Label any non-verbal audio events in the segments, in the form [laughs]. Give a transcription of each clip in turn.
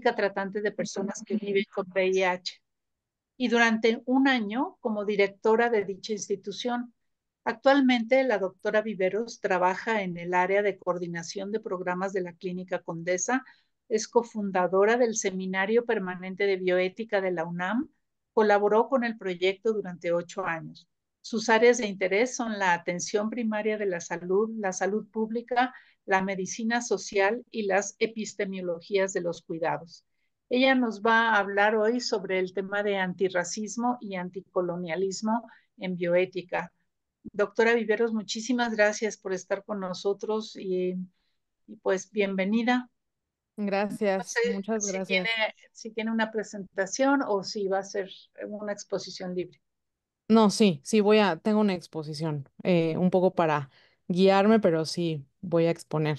Tratante de personas que viven con VIH y durante un año como directora de dicha institución. Actualmente la doctora Viveros trabaja en el área de coordinación de programas de la Clínica Condesa, es cofundadora del Seminario Permanente de Bioética de la UNAM, colaboró con el proyecto durante ocho años. Sus áreas de interés son la atención primaria de la salud, la salud pública, la medicina social y las epistemiologías de los cuidados. Ella nos va a hablar hoy sobre el tema de antirracismo y anticolonialismo en bioética. Doctora Viveros, muchísimas gracias por estar con nosotros y, pues bienvenida. Gracias, muchas gracias. tiene, si tiene una presentación o si va a ser una exposición libre. No, sí, sí voy a, tengo una exposición, eh, un poco para guiarme, pero sí voy a exponer.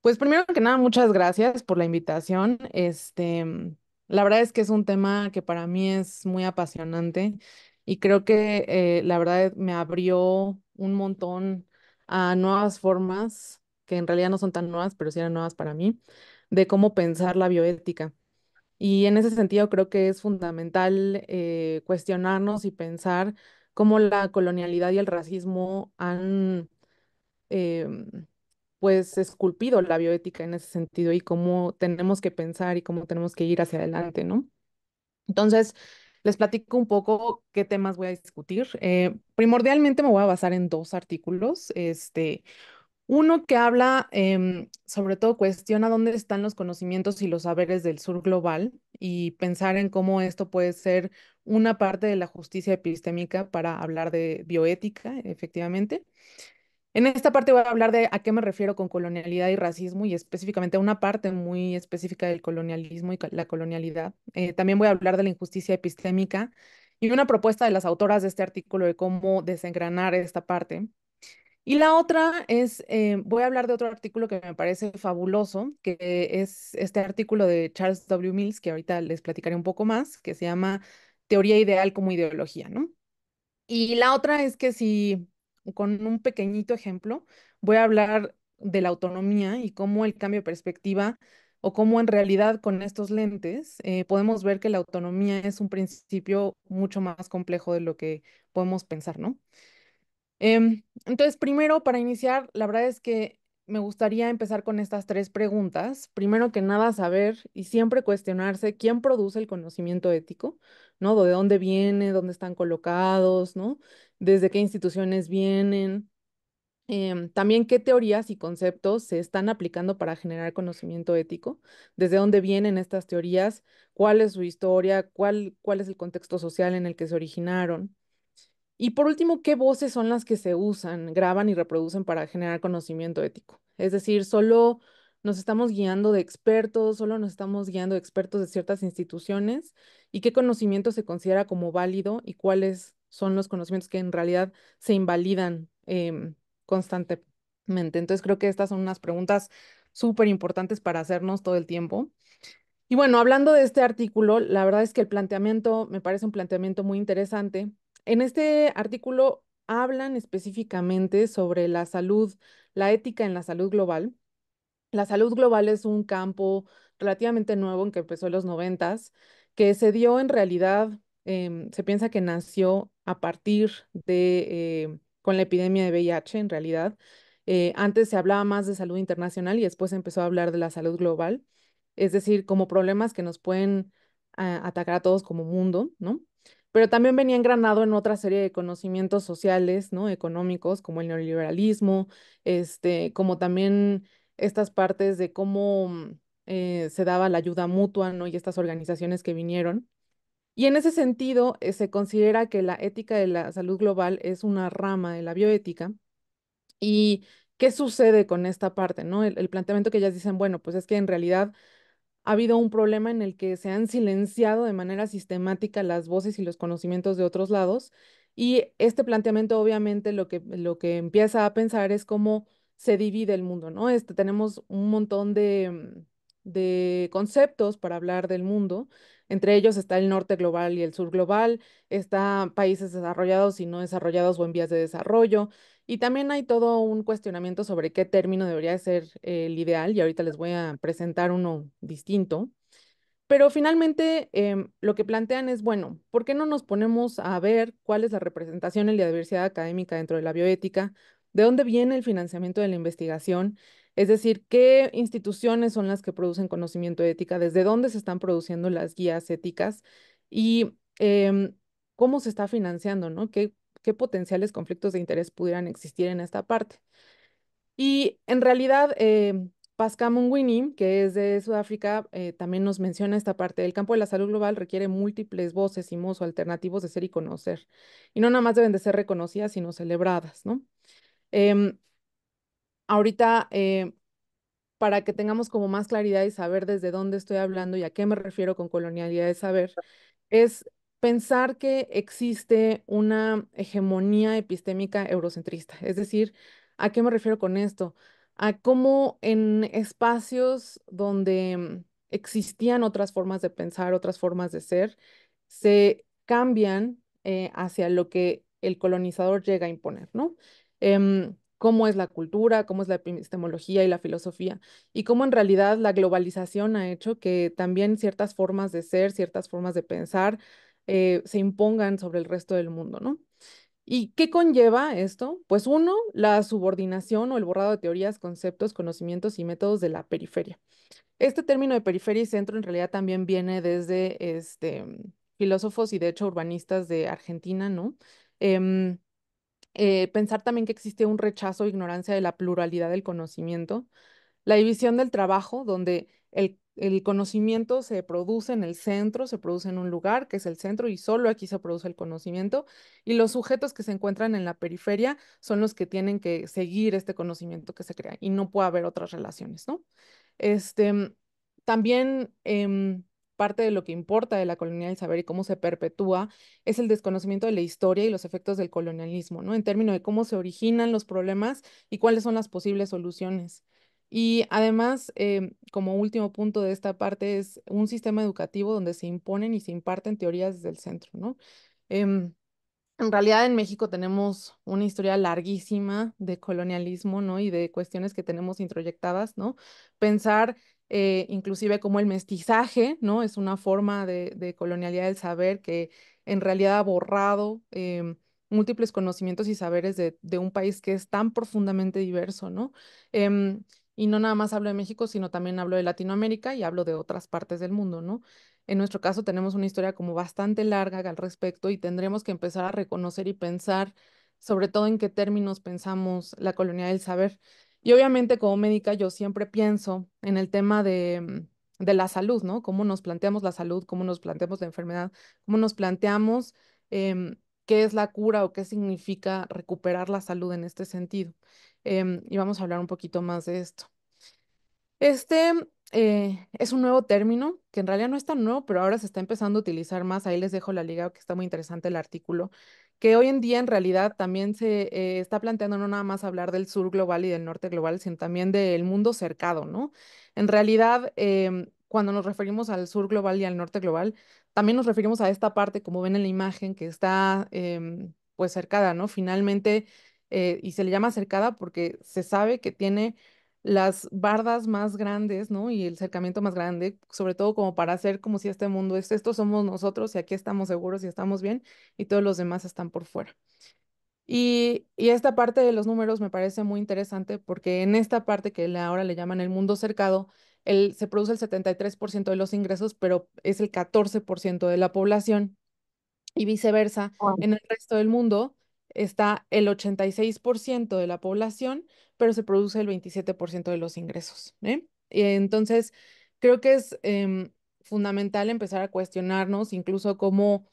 Pues primero que nada, muchas gracias por la invitación. Este, mm, la verdad es que es un tema que para mí es muy apasionante y creo que eh, la verdad me abrió un montón a nuevas formas, que en realidad no son tan nuevas, pero sí eran nuevas para mí, de cómo pensar la bioética. Y en ese sentido creo que es fundamental eh, cuestionarnos y pensar cómo la colonialidad y el racismo han em, pues esculpido la bioética en ese sentido y cómo tenemos que pensar y cómo tenemos que ir hacia adelante, ¿no? Entonces, les platico un poco qué temas voy a discutir. Eh, primordialmente me voy a basar en dos artículos. Este, uno que habla, em, sobre todo cuestiona dónde están los conocimientos y los saberes del sur global y pensar en cómo esto puede ser una parte de la justicia epistémica para hablar de bioética, efectivamente. En esta parte voy a hablar de a qué me refiero con colonialidad y racismo y específicamente una parte muy específica del colonialismo y la colonialidad. Eh, también voy a hablar de la injusticia epistémica y una propuesta de las autoras de este artículo de cómo desengranar esta parte. Y la otra es, eh, voy a hablar de otro artículo que me parece fabuloso, que es este artículo de Charles W. Mills, que ahorita les platicaré un poco más, que se llama Teoría Ideal como Ideología, ¿no? Y la otra es que si, con un pequeñito ejemplo, voy a hablar de la autonomía y cómo el cambio de perspectiva o cómo en realidad con estos lentes eh, podemos ver que la autonomía es un principio mucho más complejo de lo que podemos pensar, ¿no? Em, entonces, primero, para iniciar, la verdad es que me gustaría empezar con estas tres preguntas. Primero que nada, saber y siempre cuestionarse quién produce el conocimiento ético, ¿no? ¿De dónde viene? ¿Dónde están colocados? ¿No? ¿Desde qué instituciones vienen? Em, también qué teorías y conceptos se están aplicando para generar conocimiento ético, desde dónde vienen estas teorías, cuál es su historia, cuál es el contexto social en el que se originaron. Y por último, ¿qué voces son las que se usan, graban y reproducen para generar conocimiento ético? Es decir, solo nos estamos guiando de expertos, solo nos estamos guiando de expertos de ciertas instituciones y qué conocimiento se considera como válido y cuáles son los conocimientos que en realidad se invalidan em, constantemente. Entonces creo que estas son unas preguntas súper importantes para hacernos todo el tiempo. Y bueno, hablando de este artículo, la verdad es que el planteamiento me parece un planteamiento muy interesante en este artículo hablan específicamente sobre la salud, la ética en la salud global. La salud global es un campo relativamente nuevo en que empezó en los noventas, que se dio en realidad, em, se piensa que nació a partir de, em, con la epidemia de VIH en realidad. Eh, antes se hablaba más de salud internacional y después empezó a hablar de la salud global, es decir, como problemas que nos pueden ah, atacar a todos como mundo, ¿no? pero también venía engranado en otra serie de conocimientos sociales, ¿no? Económicos, como el neoliberalismo, este, como también estas partes de cómo mm, eh, se daba la ayuda mutua, ¿no? Y estas organizaciones que vinieron. Y en ese sentido, eh, se considera que la ética de la salud global es una rama de la bioética. ¿Y qué sucede con esta parte, no? El, el planteamiento que ellas dicen, bueno, pues es que en realidad ha habido un problema en el que se han silenciado de manera sistemática las voces y los conocimientos de otros lados. Y este planteamiento obviamente lo que, lo que empieza a pensar es cómo se divide el mundo, ¿no? Este, tenemos un montón de, de conceptos para hablar del mundo. Entre ellos está el norte global y el sur global, está países desarrollados y no desarrollados o en vías de desarrollo, y también hay todo un cuestionamiento sobre qué término debería ser el ideal, y ahorita les voy a presentar uno distinto. Pero finalmente em, lo que plantean es, bueno, ¿por qué no nos ponemos a ver cuál es la representación en la diversidad académica dentro de la bioética? ¿De dónde viene el financiamiento de la investigación? Es decir, ¿qué instituciones son las que producen conocimiento ética? ¿Desde dónde se están produciendo las guías éticas? Y em, cómo se está financiando, ¿no? ¿Qué, qué potenciales conflictos de interés pudieran existir en esta parte. Y en realidad, eh, Pascal que es de Sudáfrica, eh, también nos menciona esta parte. El campo de la salud global requiere múltiples voces y modos alternativos de ser y conocer. Y no nada más deben de ser reconocidas, sino celebradas, ¿no? Em, ahorita, eh, para que tengamos como más claridad y saber desde dónde estoy hablando y a qué me refiero con colonialidad de saber, es pensar que existe una hegemonía epistémica eurocentrista. Es decir, ¿a qué me refiero con esto? A cómo en espacios donde mm, existían otras formas de pensar, otras formas de ser, se cambian eh, hacia lo que el colonizador llega a imponer, ¿no? Em, cómo es la cultura, cómo es la epistemología y la filosofía, y cómo en realidad la globalización ha hecho que también ciertas formas de ser, ciertas formas de pensar, eh, se impongan sobre el resto del mundo, ¿no? ¿Y qué conlleva esto? Pues uno, la subordinación o el borrado de teorías, conceptos, conocimientos y métodos de la periferia. Este término de periferia y centro en realidad también viene desde este, filósofos y de hecho urbanistas de Argentina, ¿no? Em, eh, pensar también que existe un rechazo o e ignorancia de la pluralidad del conocimiento, la división del trabajo, donde el, conocimiento se produce en el centro, se produce en un lugar que es el centro y solo aquí se produce el conocimiento y los sujetos que se encuentran en la periferia son los que tienen que seguir este conocimiento que se crea y no puede haber otras relaciones, este, también em, parte de lo que importa de la colonia del saber y cómo se perpetúa es el desconocimiento de la historia y los efectos del colonialismo, ¿no? En términos de cómo se originan los problemas y cuáles son las posibles soluciones. Y además, em, como último punto de esta parte, es un sistema educativo donde se imponen y se imparten teorías desde el centro, ¿no? Em, en realidad en México tenemos una historia larguísima de colonialismo, ¿no? Y de cuestiones que tenemos introyectadas, ¿no? Pensar eh, inclusive como el mestizaje, ¿no? Es una forma de, colonialidad del saber que en realidad ha borrado em, múltiples conocimientos y saberes de, de, un país que es tan profundamente diverso, ¿no? Y no nada más hablo de México, sino también hablo de Latinoamérica y hablo de otras partes del mundo, ¿no? En nuestro caso tenemos una historia como bastante larga al respecto y tendremos que empezar a reconocer y pensar sobre todo en qué términos pensamos la colonia del saber. Y obviamente como médica yo siempre pienso en el tema de, mm, la salud, ¿no? Cómo nos planteamos la salud, cómo nos planteamos la enfermedad, cómo nos planteamos em, qué es la cura o qué significa recuperar la salud en este sentido. Em, y vamos a hablar un poquito más de esto. Este eh, es un nuevo término que en realidad no es tan nuevo, pero ahora se está empezando a utilizar más. Ahí les dejo la liga, que está muy interesante el artículo, que hoy en día en realidad también se eh, está planteando no nada más hablar del sur global y del norte global, sino también del mundo cercado, ¿no? En realidad, em, cuando nos referimos al sur global y al norte global, también nos referimos a esta parte, como ven en la imagen, que está em, pues cercada, ¿no? Finalmente eh, y se le llama cercada porque se sabe que tiene las bardas más grandes, ¿no? Y el cercamiento más grande, sobre todo como para hacer como si este mundo es, esto somos nosotros y aquí estamos seguros y estamos bien y todos los demás están por fuera. Y, esta parte de los números me parece muy interesante porque en esta parte que ahora le llaman el mundo cercado, se produce el 73% de los ingresos, pero es el 14% de la población y viceversa. En el resto del mundo, está el 86% de la población, pero se produce el 27% de los ingresos. ¿eh? Entonces, creo que es em, fundamental empezar a cuestionarnos incluso cómo,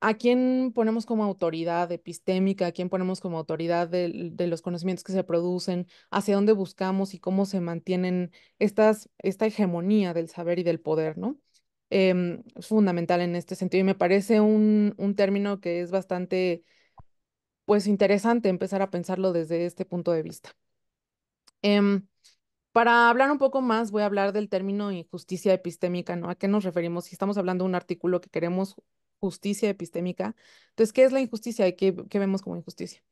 a quién ponemos como autoridad epistémica, a quién ponemos como autoridad de, de los conocimientos que se producen, hacia dónde buscamos y cómo se mantienen estas, esta hegemonía del saber y del poder, ¿no? es em, fundamental en este sentido y me parece un, término que es bastante, pues interesante empezar a pensarlo desde este punto de vista. Em, para hablar un poco más, voy a hablar del término injusticia epistémica, ¿no? ¿A qué nos referimos? Si estamos hablando de un artículo que queremos justicia epistémica, entonces, ¿qué es la injusticia y qué, qué vemos como injusticia?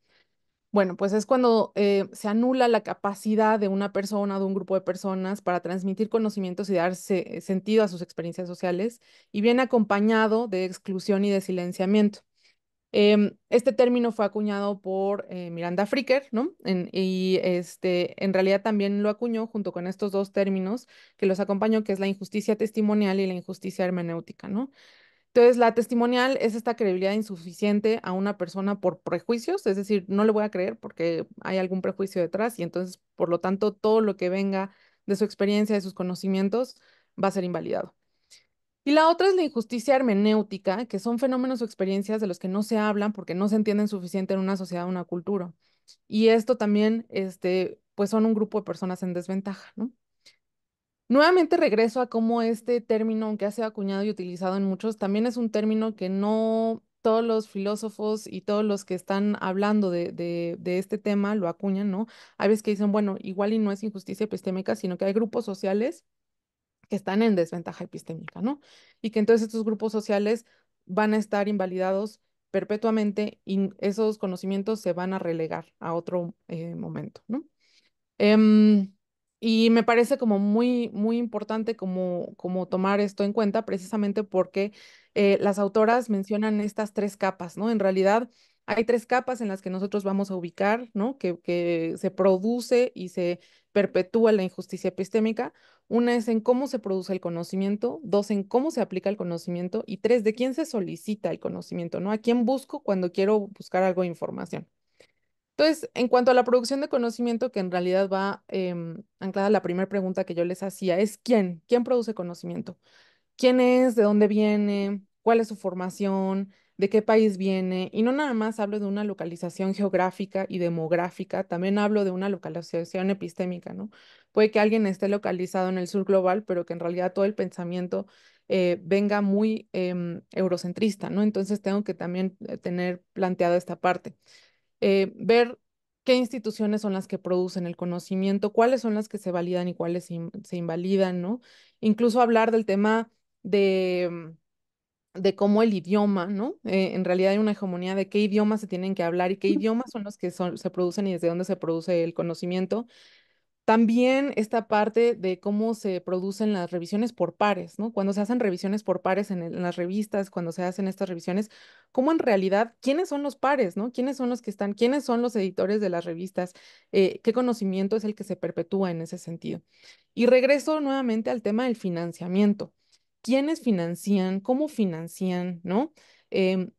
Bueno, pues es cuando eh, se anula la capacidad de una persona, de un grupo de personas para transmitir conocimientos y darse sentido a sus experiencias sociales y viene acompañado de exclusión y de silenciamiento. Em, este término fue acuñado por eh, Miranda Fricker, ¿no? y este, en realidad también lo acuñó junto con estos dos términos que los acompañó, que es la injusticia testimonial y la injusticia hermenéutica, ¿no? Entonces, la testimonial es esta credibilidad insuficiente a una persona por prejuicios, es decir, no le voy a creer porque hay algún prejuicio detrás y entonces, por lo tanto, todo lo que venga de su experiencia, de sus conocimientos, va a ser invalidado. Y la otra es la injusticia hermenéutica, que son fenómenos o experiencias de los que no se hablan porque no se entienden suficiente en una sociedad o una cultura. Y esto también, este, pues son un grupo de personas en desventaja, ¿no? Nuevamente regreso a cómo este término, aunque ha sido acuñado y utilizado en muchos, también es un término que no todos los filósofos y todos los que están hablando de, este tema lo acuñan, ¿no? Hay veces que dicen, bueno, igual y no es injusticia epistémica, sino que hay grupos sociales que están en desventaja epistémica, ¿no? Y que entonces estos grupos sociales van a estar invalidados perpetuamente y esos conocimientos se van a relegar a otro eh, momento, ¿no? Em, y me parece como muy, muy importante como, como tomar esto en cuenta precisamente porque eh, las autoras mencionan estas tres capas, ¿no? En realidad hay tres capas en las que nosotros vamos a ubicar, ¿no? Que, que se produce y se perpetúa la injusticia epistémica. Una es en cómo se produce el conocimiento, dos en cómo se aplica el conocimiento y tres de quién se solicita el conocimiento, ¿no? A quién busco cuando quiero buscar algo de información. Entonces, en cuanto a la producción de conocimiento, que en realidad va em, anclada a la primera pregunta que yo les hacía, es ¿quién? ¿Quién produce conocimiento? ¿Quién es? ¿De dónde viene? ¿Cuál es su formación? ¿De qué país viene? Y no nada más hablo de una localización geográfica y demográfica, también hablo de una localización epistémica, ¿no? Puede que alguien esté localizado en el sur global, pero que en realidad todo el pensamiento eh, venga muy em, eurocentrista, ¿no? Entonces tengo que también eh, tener planteada esta parte. Eh, ver qué instituciones son las que producen el conocimiento, cuáles son las que se validan y cuáles se, invalidan, ¿no? Incluso hablar del tema de, mm, de cómo el idioma, ¿no? Eh, en realidad hay una hegemonía de qué idiomas se tienen que hablar y qué idiomas son los que se producen y desde dónde se produce el conocimiento. También esta parte de cómo se producen las revisiones por pares, ¿no? Cuando se hacen revisiones por pares en, las revistas, cuando se hacen estas revisiones, cómo en realidad, quiénes son los pares, ¿no? ¿Quiénes son los que están, quiénes son los editores de las revistas? Eh, ¿Qué conocimiento es el que se perpetúa en ese sentido? Y regreso nuevamente al tema del financiamiento. ¿Quiénes financian? ¿Cómo financian? ¿No? Em,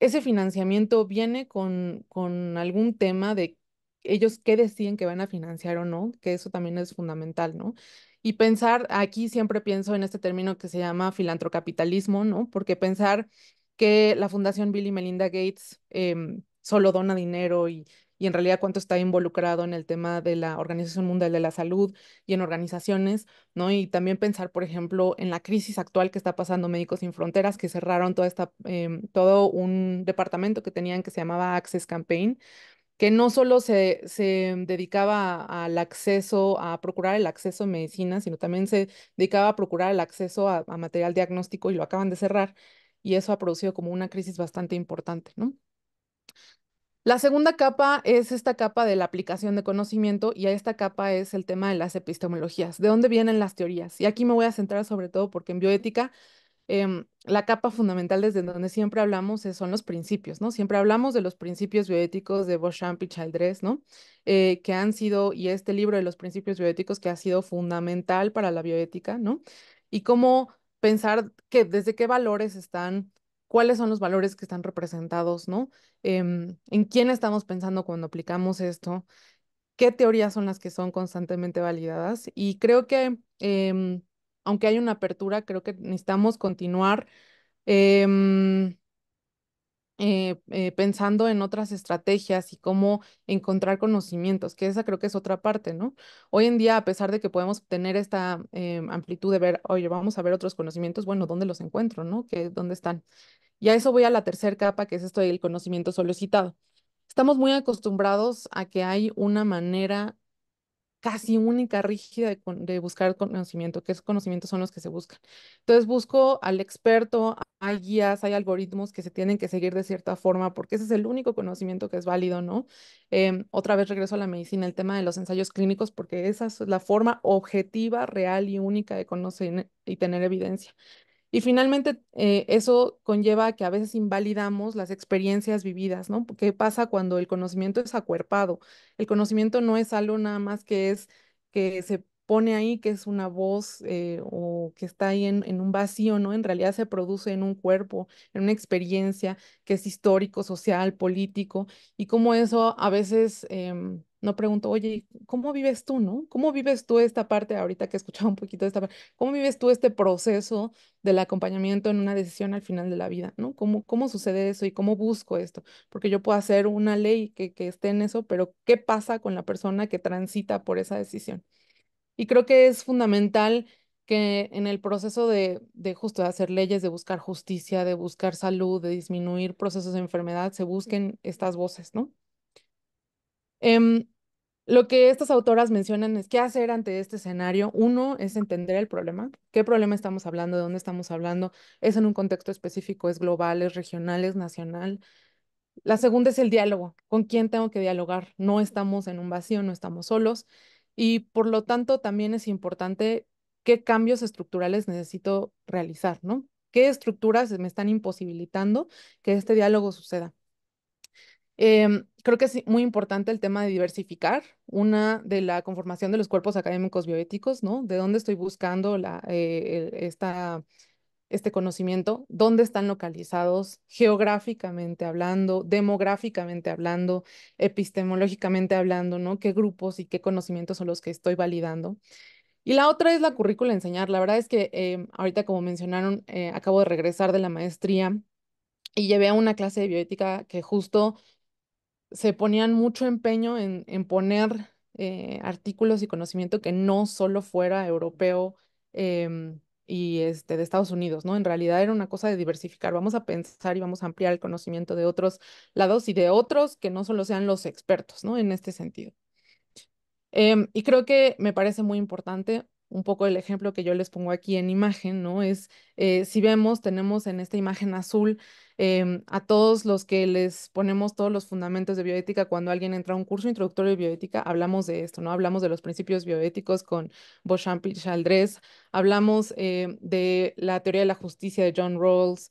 ese financiamiento viene con, con algún tema de ellos qué deciden que van a financiar o no, que eso también es fundamental, ¿no? Y pensar, aquí siempre pienso en este término que se llama filantrocapitalismo, ¿no? Porque pensar que la Fundación Bill y Melinda Gates em, solo dona dinero y, en realidad cuánto está involucrado en el tema de la Organización Mundial de la Salud y en organizaciones, ¿no? Y también pensar, por ejemplo, en la crisis actual que está pasando Médicos Sin Fronteras, que cerraron toda esta, em, todo un departamento que tenían que se llamaba Access Campaign, que no solo se, dedicaba al acceso, a procurar el acceso a medicina, sino también se dedicaba a procurar el acceso a, material diagnóstico y lo acaban de cerrar. Y eso ha producido como una crisis bastante importante, La segunda capa es esta capa de la aplicación de conocimiento y a esta capa es el tema de las epistemologías, de dónde vienen las teorías. Y aquí me voy a centrar sobre todo porque en bioética Em, la capa fundamental desde donde siempre hablamos son los principios, ¿no? Siempre hablamos de los principios bioéticos de Beauchamp y Childress, ¿no? Eh, que han sido, y este libro de los principios bioéticos que ha sido fundamental para la bioética, ¿no? Y cómo pensar que desde qué valores están cuáles son los valores que están representados, ¿no? Em, ¿En quién estamos pensando cuando aplicamos esto? ¿Qué teorías son las que son constantemente validadas? Y creo que em, aunque hay una apertura, creo que necesitamos continuar em, eh, eh, pensando en otras estrategias y cómo encontrar conocimientos, que esa creo que es otra parte, ¿no? Hoy en día, a pesar de que podemos tener esta em, amplitud de ver, oye, vamos a ver otros conocimientos, bueno, ¿dónde los encuentro, no? ¿Qué, ¿Dónde están? Y a eso voy a la tercera capa, que es esto del conocimiento solicitado. Estamos muy acostumbrados a que hay una manera casi única, rígida de, buscar conocimiento, que esos conocimientos son los que se buscan. Entonces busco al experto, hay guías, hay algoritmos que se tienen que seguir de cierta forma, porque ese es el único conocimiento que es válido, ¿no? Em, otra vez regreso a la medicina, el tema de los ensayos clínicos, porque esa es la forma objetiva, real y única de conocer y tener evidencia. Y finalmente, eh, eso conlleva a que a veces invalidamos las experiencias vividas, ¿no? ¿Qué pasa cuando el conocimiento es acuerpado? El conocimiento no es algo nada más que es que se pone ahí, que es una voz eh, o que está ahí en, un vacío, ¿no? En realidad se produce en un cuerpo, en una experiencia que es histórico, social, político, y cómo eso a veces... Em, no pregunto, oye, ¿cómo vives tú, no? ¿Cómo vives tú esta parte, ahorita que he escuchado un poquito de esta parte, cómo vives tú este proceso del acompañamiento en una decisión al final de la vida, no? ¿Cómo, cómo sucede eso y cómo busco esto? Porque yo puedo hacer una ley que, que esté en eso, pero ¿qué pasa con la persona que transita por esa decisión? Y creo que es fundamental que en el proceso de, de justo de hacer leyes, de buscar justicia, de buscar salud, de disminuir procesos de enfermedad, se busquen estas voces, ¿no? Em, lo que estas autoras mencionan es qué hacer ante este escenario. Uno es entender el problema. ¿Qué problema estamos hablando? ¿De dónde estamos hablando? ¿Es en un contexto específico? ¿Es global? ¿Es regional? ¿Es nacional? La segunda es el diálogo. ¿Con quién tengo que dialogar? No estamos en un vacío, no estamos solos. Y por lo tanto, también es importante qué cambios estructurales necesito realizar, ¿no? ¿Qué estructuras me están imposibilitando que este diálogo suceda? Em, creo que es muy importante el tema de diversificar, una de la conformación de los cuerpos académicos bioéticos, ¿no? ¿De dónde estoy buscando la, eh, e, esta, este conocimiento? ¿Dónde están localizados geográficamente hablando, demográficamente hablando, epistemológicamente hablando, ¿no? ¿Qué grupos y qué conocimientos son los que estoy validando? Y la otra es la currícula enseñar. La verdad es que em, ahorita, como mencionaron, eh, acabo de regresar de la maestría y llevé a una clase de bioética que justo se ponían mucho empeño en, poner eh, artículos y conocimiento que no solo fuera europeo em, y este, de Estados Unidos, ¿no? En realidad era una cosa de diversificar. Vamos a pensar y vamos a ampliar el conocimiento de otros lados y de otros que no solo sean los expertos, ¿no? En este sentido. Em, y creo que me parece muy importante un poco el ejemplo que yo les pongo aquí en imagen, ¿no? Es, eh, si vemos, tenemos en esta imagen azul em, a todos los que les ponemos todos los fundamentos de bioética. Cuando alguien entra a un curso introductorio de bioética, hablamos de esto, ¿no? Hablamos de los principios bioéticos con Beauchamp y hablamos eh, de la teoría de la justicia de John Rawls,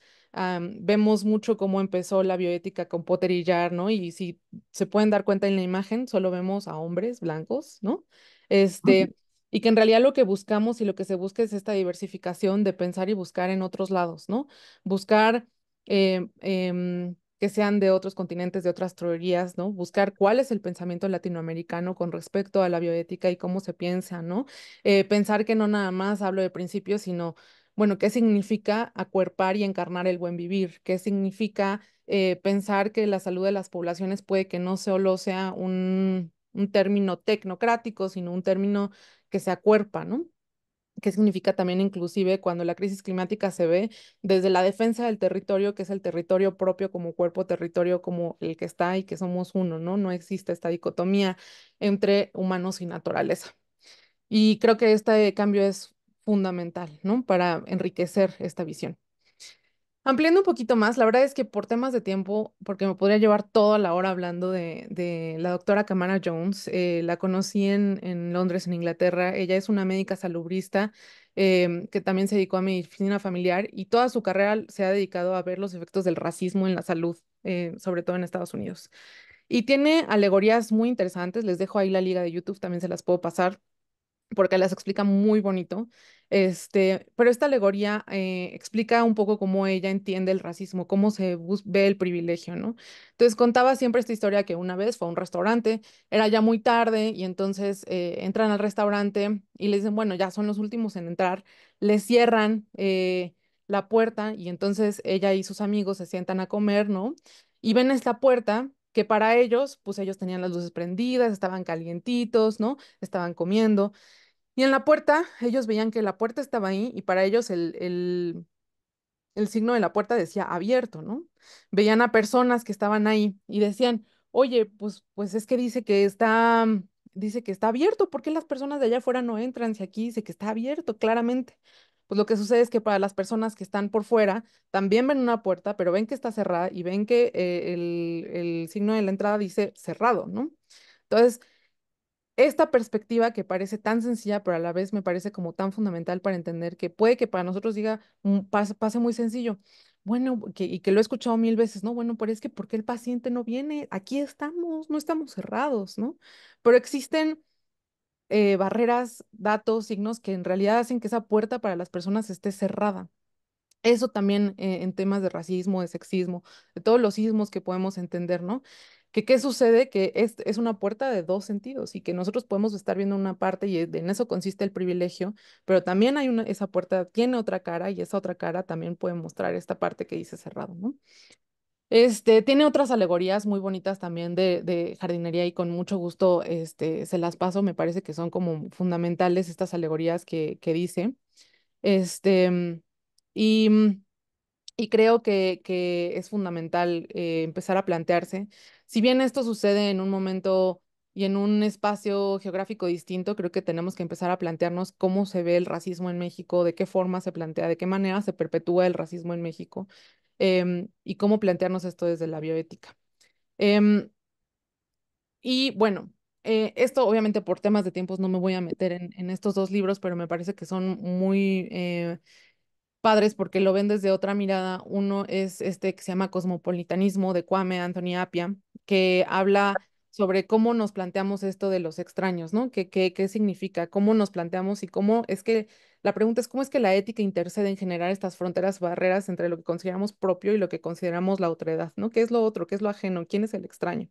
vemos mucho cómo empezó la bioética con Potter y Yar, ¿no? Y si se pueden dar cuenta en la imagen, solo vemos a hombres blancos, ¿no? Este, y que en realidad lo que buscamos y lo que se busca es esta diversificación de pensar y buscar en otros lados, ¿no? Buscar eh, em, que sean de otros continentes, de otras teorías, ¿no? Buscar cuál es el pensamiento latinoamericano con respecto a la bioética y cómo se piensa, ¿no? Eh, pensar que no nada más hablo de principios, sino, bueno, ¿qué significa acuerpar y encarnar el buen vivir? ¿Qué significa eh, pensar que la salud de las poblaciones puede que no solo sea un término tecnocrático, sino un término que se acuerpa, ¿no? que significa también inclusive cuando la crisis climática se ve desde la defensa del territorio, que es el territorio propio como cuerpo, territorio como el que está y que somos uno, ¿no? No existe esta dicotomía entre humanos y naturaleza. Y creo que este cambio es fundamental, ¿no? Para enriquecer esta visión. Ampliando un poquito más, la verdad es que por temas de tiempo, porque me podría llevar toda la hora hablando de, la doctora Camara Jones, eh, la conocí en, Londres, en Inglaterra, ella es una médica salubrista em, que también se dedicó a medicina familiar y toda su carrera se ha dedicado a ver los efectos del racismo en la salud, eh, sobre todo en Estados Unidos. Y tiene alegorías muy interesantes, les dejo ahí la liga de YouTube, también se las puedo pasar porque las explica muy bonito. Este, pero esta alegoría eh, explica un poco cómo ella entiende el racismo, cómo se ve el privilegio, ¿no? Entonces contaba siempre esta historia que una vez fue a un restaurante, era ya muy tarde y entonces eh, entran al restaurante y le dicen, bueno, ya son los últimos en entrar, le cierran eh, la puerta y entonces ella y sus amigos se sientan a comer, ¿no? Y ven esta puerta que para ellos, pues ellos tenían las luces prendidas, estaban calientitos, ¿no? Estaban comiendo. Y en la puerta, ellos veían que la puerta estaba ahí y para ellos el, el, signo de la puerta decía abierto, ¿no? Veían a personas que estaban ahí y decían, oye, pues, pues es que dice que está, dice que está abierto, ¿por qué las personas de allá afuera no entran si aquí dice que está abierto claramente, pues lo que sucede es que para las personas que están por fuera, también ven una puerta, pero ven que está cerrada y ven que eh, el, signo de la entrada dice cerrado, ¿no? Entonces, esta perspectiva que parece tan sencilla, pero a la vez me parece como tan fundamental para entender que puede que para nosotros diga, mm, pase, pase muy sencillo. Bueno, que, y que lo he escuchado mil veces, ¿no? Bueno, pero es que ¿por qué el paciente no viene? Aquí estamos, no estamos cerrados, ¿no? Pero existen eh, barreras, datos, signos que en realidad hacen que esa puerta para las personas esté cerrada. Eso también eh, en temas de racismo, de sexismo, de todos los sismos que podemos entender, ¿no? Que qué sucede, que es, es una puerta de dos sentidos y que nosotros podemos estar viendo una parte y en eso consiste el privilegio, pero también hay una, esa puerta tiene otra cara y esa otra cara también puede mostrar esta parte que dice cerrado, ¿no? Este, tiene otras alegorías muy bonitas también de, jardinería y con mucho gusto este, se las paso. Me parece que son como fundamentales estas alegorías que, dice. Este, mm, mm, y, creo que, es fundamental eh, empezar a plantearse. Si bien esto sucede en un momento y en un espacio geográfico distinto, creo que tenemos que empezar a plantearnos cómo se ve el racismo en México, de qué forma se plantea, de qué manera se perpetúa el racismo en México Em, y cómo plantearnos esto desde la bioética. Em, y bueno, eh, esto obviamente por temas de tiempos no me voy a meter en, estos dos libros, pero me parece que son muy eh, padres porque lo ven desde otra mirada. Uno es este que se llama Cosmopolitanismo de Kwame Anthony Appiah, que habla sobre cómo nos planteamos esto de los extraños, ¿no? ¿Qué, qué, qué significa? ¿Cómo nos planteamos y cómo es que, la pregunta es cómo es que la ética intercede en generar estas fronteras, barreras entre lo que consideramos propio y lo que consideramos la otredad, ¿no? ¿Qué es lo otro? ¿Qué es lo ajeno? ¿Quién es el extraño?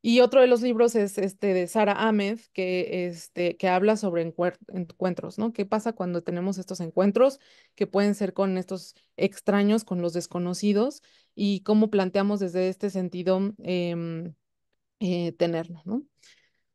Y otro de los libros es este de Sara Ahmed, que, este, que habla sobre encuentros, ¿no? ¿Qué pasa cuando tenemos estos encuentros que pueden ser con estos extraños, con los desconocidos, y cómo planteamos desde este sentido em, eh, tenerlo, ¿no?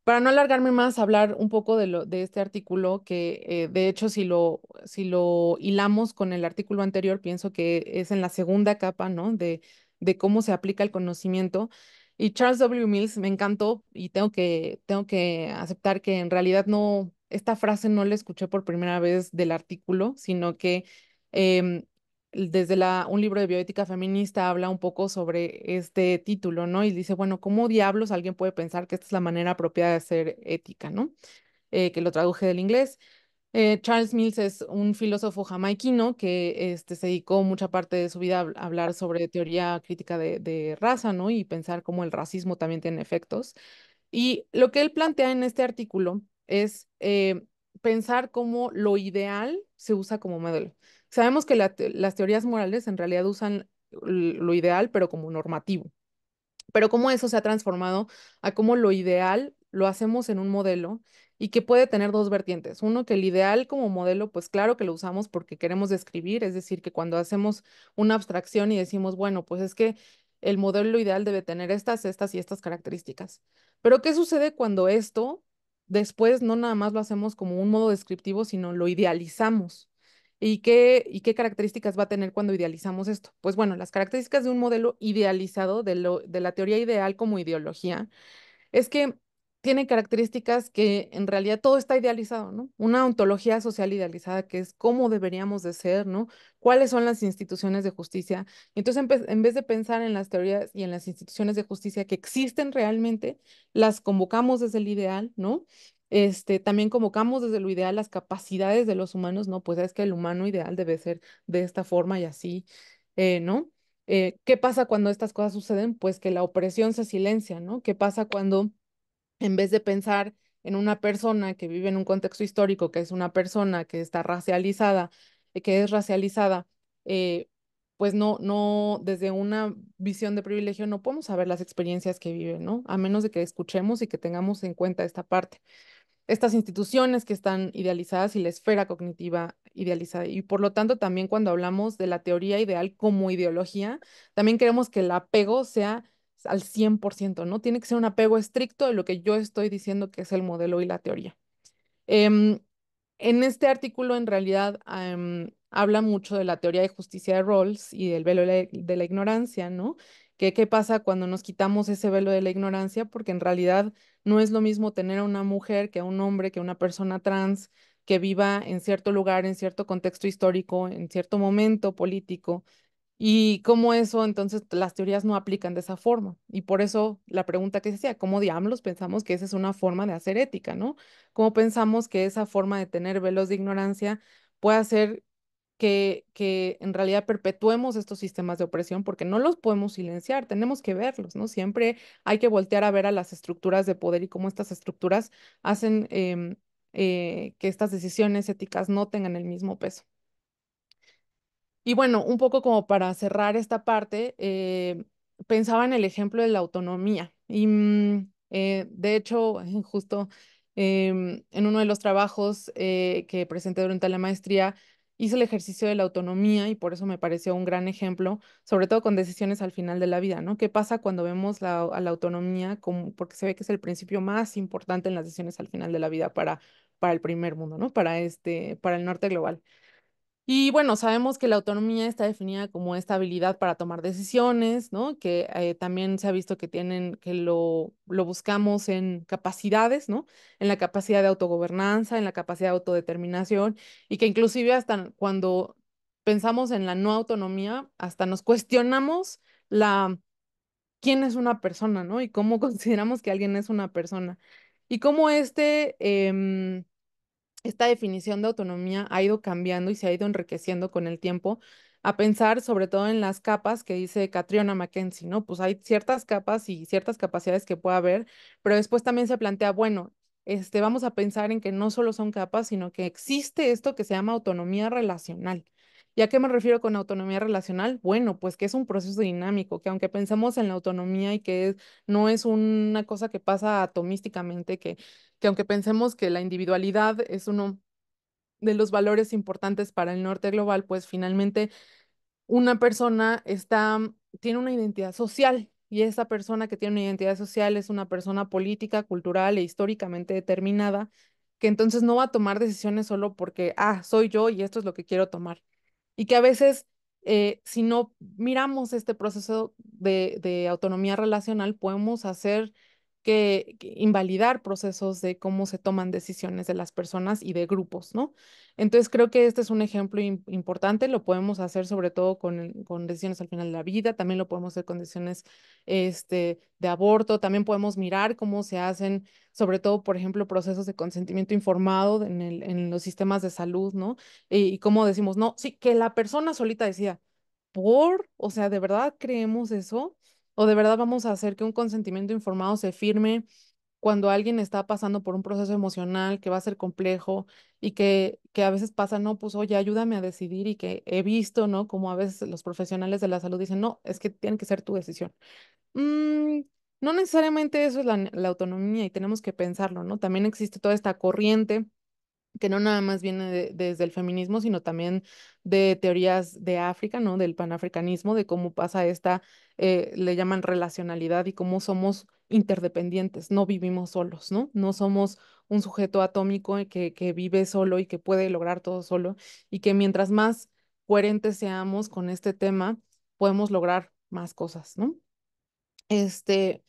Para no alargarme más, hablar un poco de, lo, de este artículo, que eh, de hecho si lo, si lo hilamos con el artículo anterior, pienso que es en la segunda capa, ¿no? De, de cómo se aplica el conocimiento. Y Charles W. Mills me encantó y tengo que, tengo que aceptar que en realidad no, esta frase no la escuché por primera vez del artículo, sino que em, desde la, un libro de bioética feminista habla un poco sobre este título, ¿no? Y dice, bueno, ¿cómo diablos alguien puede pensar que esta es la manera apropiada de hacer ética, ¿no? Eh, que lo traduje del inglés. Eh, Charles Mills es un filósofo jamaiquino que este, se dedicó mucha parte de su vida a hablar sobre teoría crítica de, raza, ¿no? Y pensar cómo el racismo también tiene efectos. Y lo que él plantea en este artículo es eh, pensar cómo lo ideal se usa como modelo. Sabemos que las teorías morales en realidad usan lo ideal, pero como normativo. Pero cómo eso se ha transformado a cómo lo ideal lo hacemos en un modelo y que puede tener dos vertientes. Uno, que el ideal como modelo, pues claro que lo usamos porque queremos describir, es decir, que cuando hacemos una abstracción y decimos, bueno, pues es que el modelo ideal debe tener estas, estas y estas características. Pero ¿qué sucede cuando esto después no nada más lo hacemos como un modo descriptivo, sino lo idealizamos? ¿Y qué, ¿Y qué características va a tener cuando idealizamos esto? Pues bueno, las características de un modelo idealizado de, de la teoría ideal como ideología es que tiene características que en realidad todo está idealizado, ¿no? Una ontología social idealizada que es cómo deberíamos de ser, ¿no? ¿Cuáles son las instituciones de justicia? Entonces, en vez de pensar en las teorías y en las instituciones de justicia que existen realmente, las convocamos desde el ideal, ¿no? Este, también convocamos desde lo ideal las capacidades de los humanos, ¿no? Pues es que el humano ideal debe ser de esta forma y así, eh, ¿no? Eh, ¿Qué pasa cuando estas cosas suceden? Pues que la opresión se silencia, ¿no? ¿Qué pasa cuando en vez de pensar en una persona que vive en un contexto histórico, que es una persona que está racializada, eh, que es racializada, pues no, no, desde una visión de privilegio no podemos saber las experiencias que vive, ¿no? A menos de que escuchemos y que tengamos en cuenta esta parte estas instituciones que están idealizadas y la esfera cognitiva idealizada. Y por lo tanto, también cuando hablamos de la teoría ideal como ideología, también queremos que el apego sea al 100%, ¿no? Tiene que ser un apego estricto de lo que yo estoy diciendo que es el modelo y la teoría. Em, en este artículo, en realidad, em, habla mucho de la teoría de justicia de Rawls y del velo de la ignorancia, ¿no? ¿Qué pasa cuando nos quitamos ese velo de la ignorancia? Porque en realidad no es lo mismo tener a una mujer que a un hombre, que a una persona trans que viva en cierto lugar, en cierto contexto histórico, en cierto momento político, y cómo eso, entonces, las teorías no aplican de esa forma. Y por eso la pregunta que se hacía, ¿cómo diablos pensamos que esa es una forma de hacer ética, no? ¿Cómo pensamos que esa forma de tener velos de ignorancia puede hacer que, en realidad perpetuemos estos sistemas de opresión porque no los podemos silenciar, tenemos que verlos, ¿no? Siempre hay que voltear a ver a las estructuras de poder y cómo estas estructuras hacen em, eh, que estas decisiones éticas no tengan el mismo peso. Y bueno, un poco como para cerrar esta parte, eh, pensaba en el ejemplo de la autonomía. Y mm, eh, de hecho, [laughs] justo em, en uno de los trabajos que presenté durante la maestría, Hice el ejercicio de la autonomía y por eso me pareció un gran ejemplo, sobre todo con decisiones al final de la vida, ¿no? ¿Qué pasa cuando vemos la, a la autonomía como, porque se ve que es el principio más importante en las decisiones al final de la vida para, para el primer mundo, ¿no? Para, este, para el norte global. Y bueno, sabemos que la autonomía está definida como esta habilidad para tomar decisiones, ¿no? Que eh, también se ha visto que tienen, que lo, lo buscamos en capacidades, ¿no? En la capacidad de autogobernanza, en la capacidad de autodeterminación, y que inclusive hasta cuando pensamos en la no autonomía, hasta nos cuestionamos la quién es una persona, ¿no? Y cómo [laughs] consideramos que alguien es una persona. Y cómo este em, esta definición de autonomía ha ido cambiando y se ha ido enriqueciendo con el tiempo a pensar sobre todo en las capas que dice Catriona Mackenzie, ¿no? Pues hay ciertas capas y ciertas capacidades que puede haber, pero después también se plantea, bueno, este, vamos a pensar en que no solo son capas, sino que existe esto que se llama autonomía relacional. ¿Y a qué me refiero con autonomía relacional? Bueno, pues que es un proceso dinámico, que aunque pensemos en la autonomía y que es, no es una cosa que pasa atomísticamente, que, que aunque pensemos que la individualidad es uno de los valores importantes para el norte global, pues finalmente una persona está, mm, tiene una identidad social y esa persona que tiene una identidad social es una persona política, cultural e históricamente determinada, que entonces no va a tomar decisiones solo porque, ah, soy yo y esto es lo que quiero tomar y que a veces eh, si no miramos este proceso de autonomía relacional podemos hacer que, invalidar procesos de cómo se toman decisiones de las personas y de grupos, ¿no? Entonces creo que este es un ejemplo importante, lo podemos hacer sobre todo con, con, decisiones al final de la vida, también lo podemos hacer con decisiones este, de aborto, también podemos mirar cómo se hacen, sobre todo, por ejemplo, procesos de consentimiento informado en, los sistemas de salud, ¿no? Y, y cómo decimos, no, sí, que la persona solita decía por, o sea, ¿de verdad creemos eso? o de verdad vamos a hacer que un consentimiento informado se firme cuando alguien está pasando por un proceso emocional que va a ser complejo y que, que a veces pasa, no, pues oye, ayúdame a decidir y que he visto, ¿no? Como a veces los profesionales de la salud dicen, no, es que tiene que ser tu decisión. Mm, no necesariamente eso es la autonomía y tenemos que pensarlo, ¿no? También existe toda esta corriente que no nada más viene desde el feminismo, sino también de teorías de África, ¿no? Del panafricanismo, de cómo pasa esta, eh, le llaman relacionalidad y cómo somos interdependientes, no vivimos solos, ¿no? No somos un sujeto atómico que, que vive solo y que puede lograr todo solo y que mientras más coherentes seamos con este tema, podemos lograr más cosas, ¿no? Este,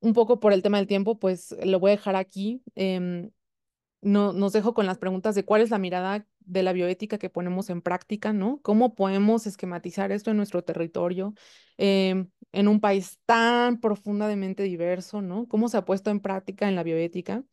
un poco por el tema del tiempo, pues lo voy a dejar aquí. Em, no, nos dejo con las preguntas de cuál es la mirada de la bioética que ponemos en práctica, ¿no? ¿Cómo podemos esquematizar esto en nuestro territorio, em, en un país tan profundamente diverso, ¿no? ¿Cómo se ha puesto en práctica en la bioética?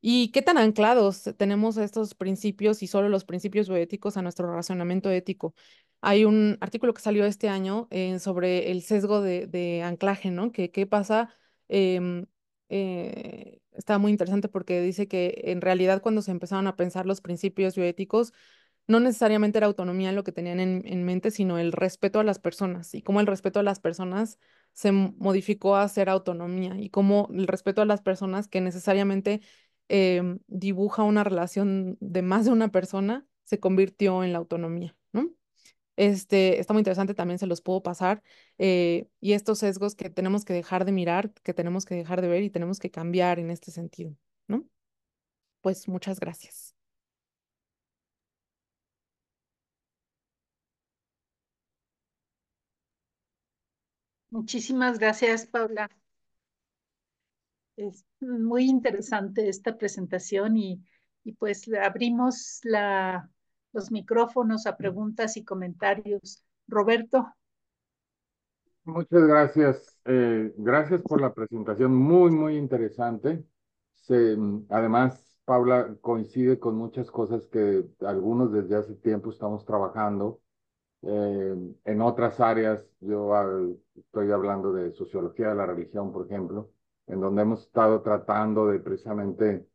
¿Y qué tan anclados tenemos estos principios y solo los principios bioéticos a nuestro razonamiento ético? Hay un artículo que salió este año eh, sobre el sesgo de, anclaje, ¿no? Que qué pasa em, eh, estaba muy interesante porque dice que en realidad cuando se empezaron a pensar los principios bioéticos, no necesariamente era autonomía lo que tenían en, mente, sino el respeto a las personas y cómo el respeto a las personas se modificó a ser autonomía y cómo el respeto a las personas que necesariamente em, dibuja una relación de más de una persona se convirtió en la autonomía, ¿no? Este, está muy interesante, también se los puedo pasar. Eh, y estos sesgos que tenemos que dejar de mirar, que tenemos que dejar de ver y tenemos que cambiar en este sentido, ¿no? Pues muchas gracias. Muchísimas gracias, Paula. Es muy interesante esta presentación y, y pues abrimos la los micrófonos a mm. preguntas y comentarios. Roberto. Muchas gracias. Eh, gracias por la presentación, muy, muy interesante. Se, además, Paula coincide con muchas cosas que algunos desde hace tiempo estamos trabajando. Eh, en otras áreas, yo ah, estoy hablando de sociología de la religión, por ejemplo, en donde hemos estado tratando de precisamente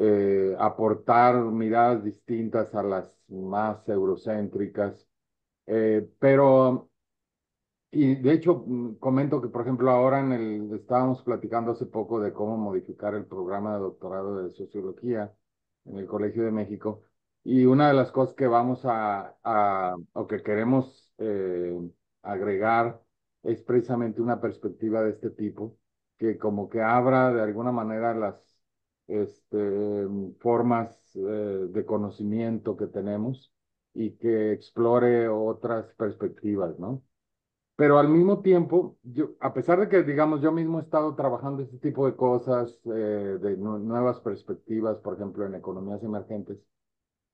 eh, aportar miradas distintas a las más eurocéntricas, eh, pero, y de hecho mm, comento que, por ejemplo, ahora en el, estábamos platicando hace poco de cómo modificar el programa de doctorado de sociología en el Colegio de México, y una de las cosas que vamos a, o que queremos eh, agregar es precisamente una perspectiva de este tipo, que como que abra de alguna manera las este, mm, formas eh, de conocimiento que tenemos y que explore otras perspectivas, ¿no? Pero al mismo tiempo, yo, a pesar de que, digamos, yo mismo he estado trabajando este tipo de cosas, eh, de nuevas perspectivas, por ejemplo, en economías emergentes,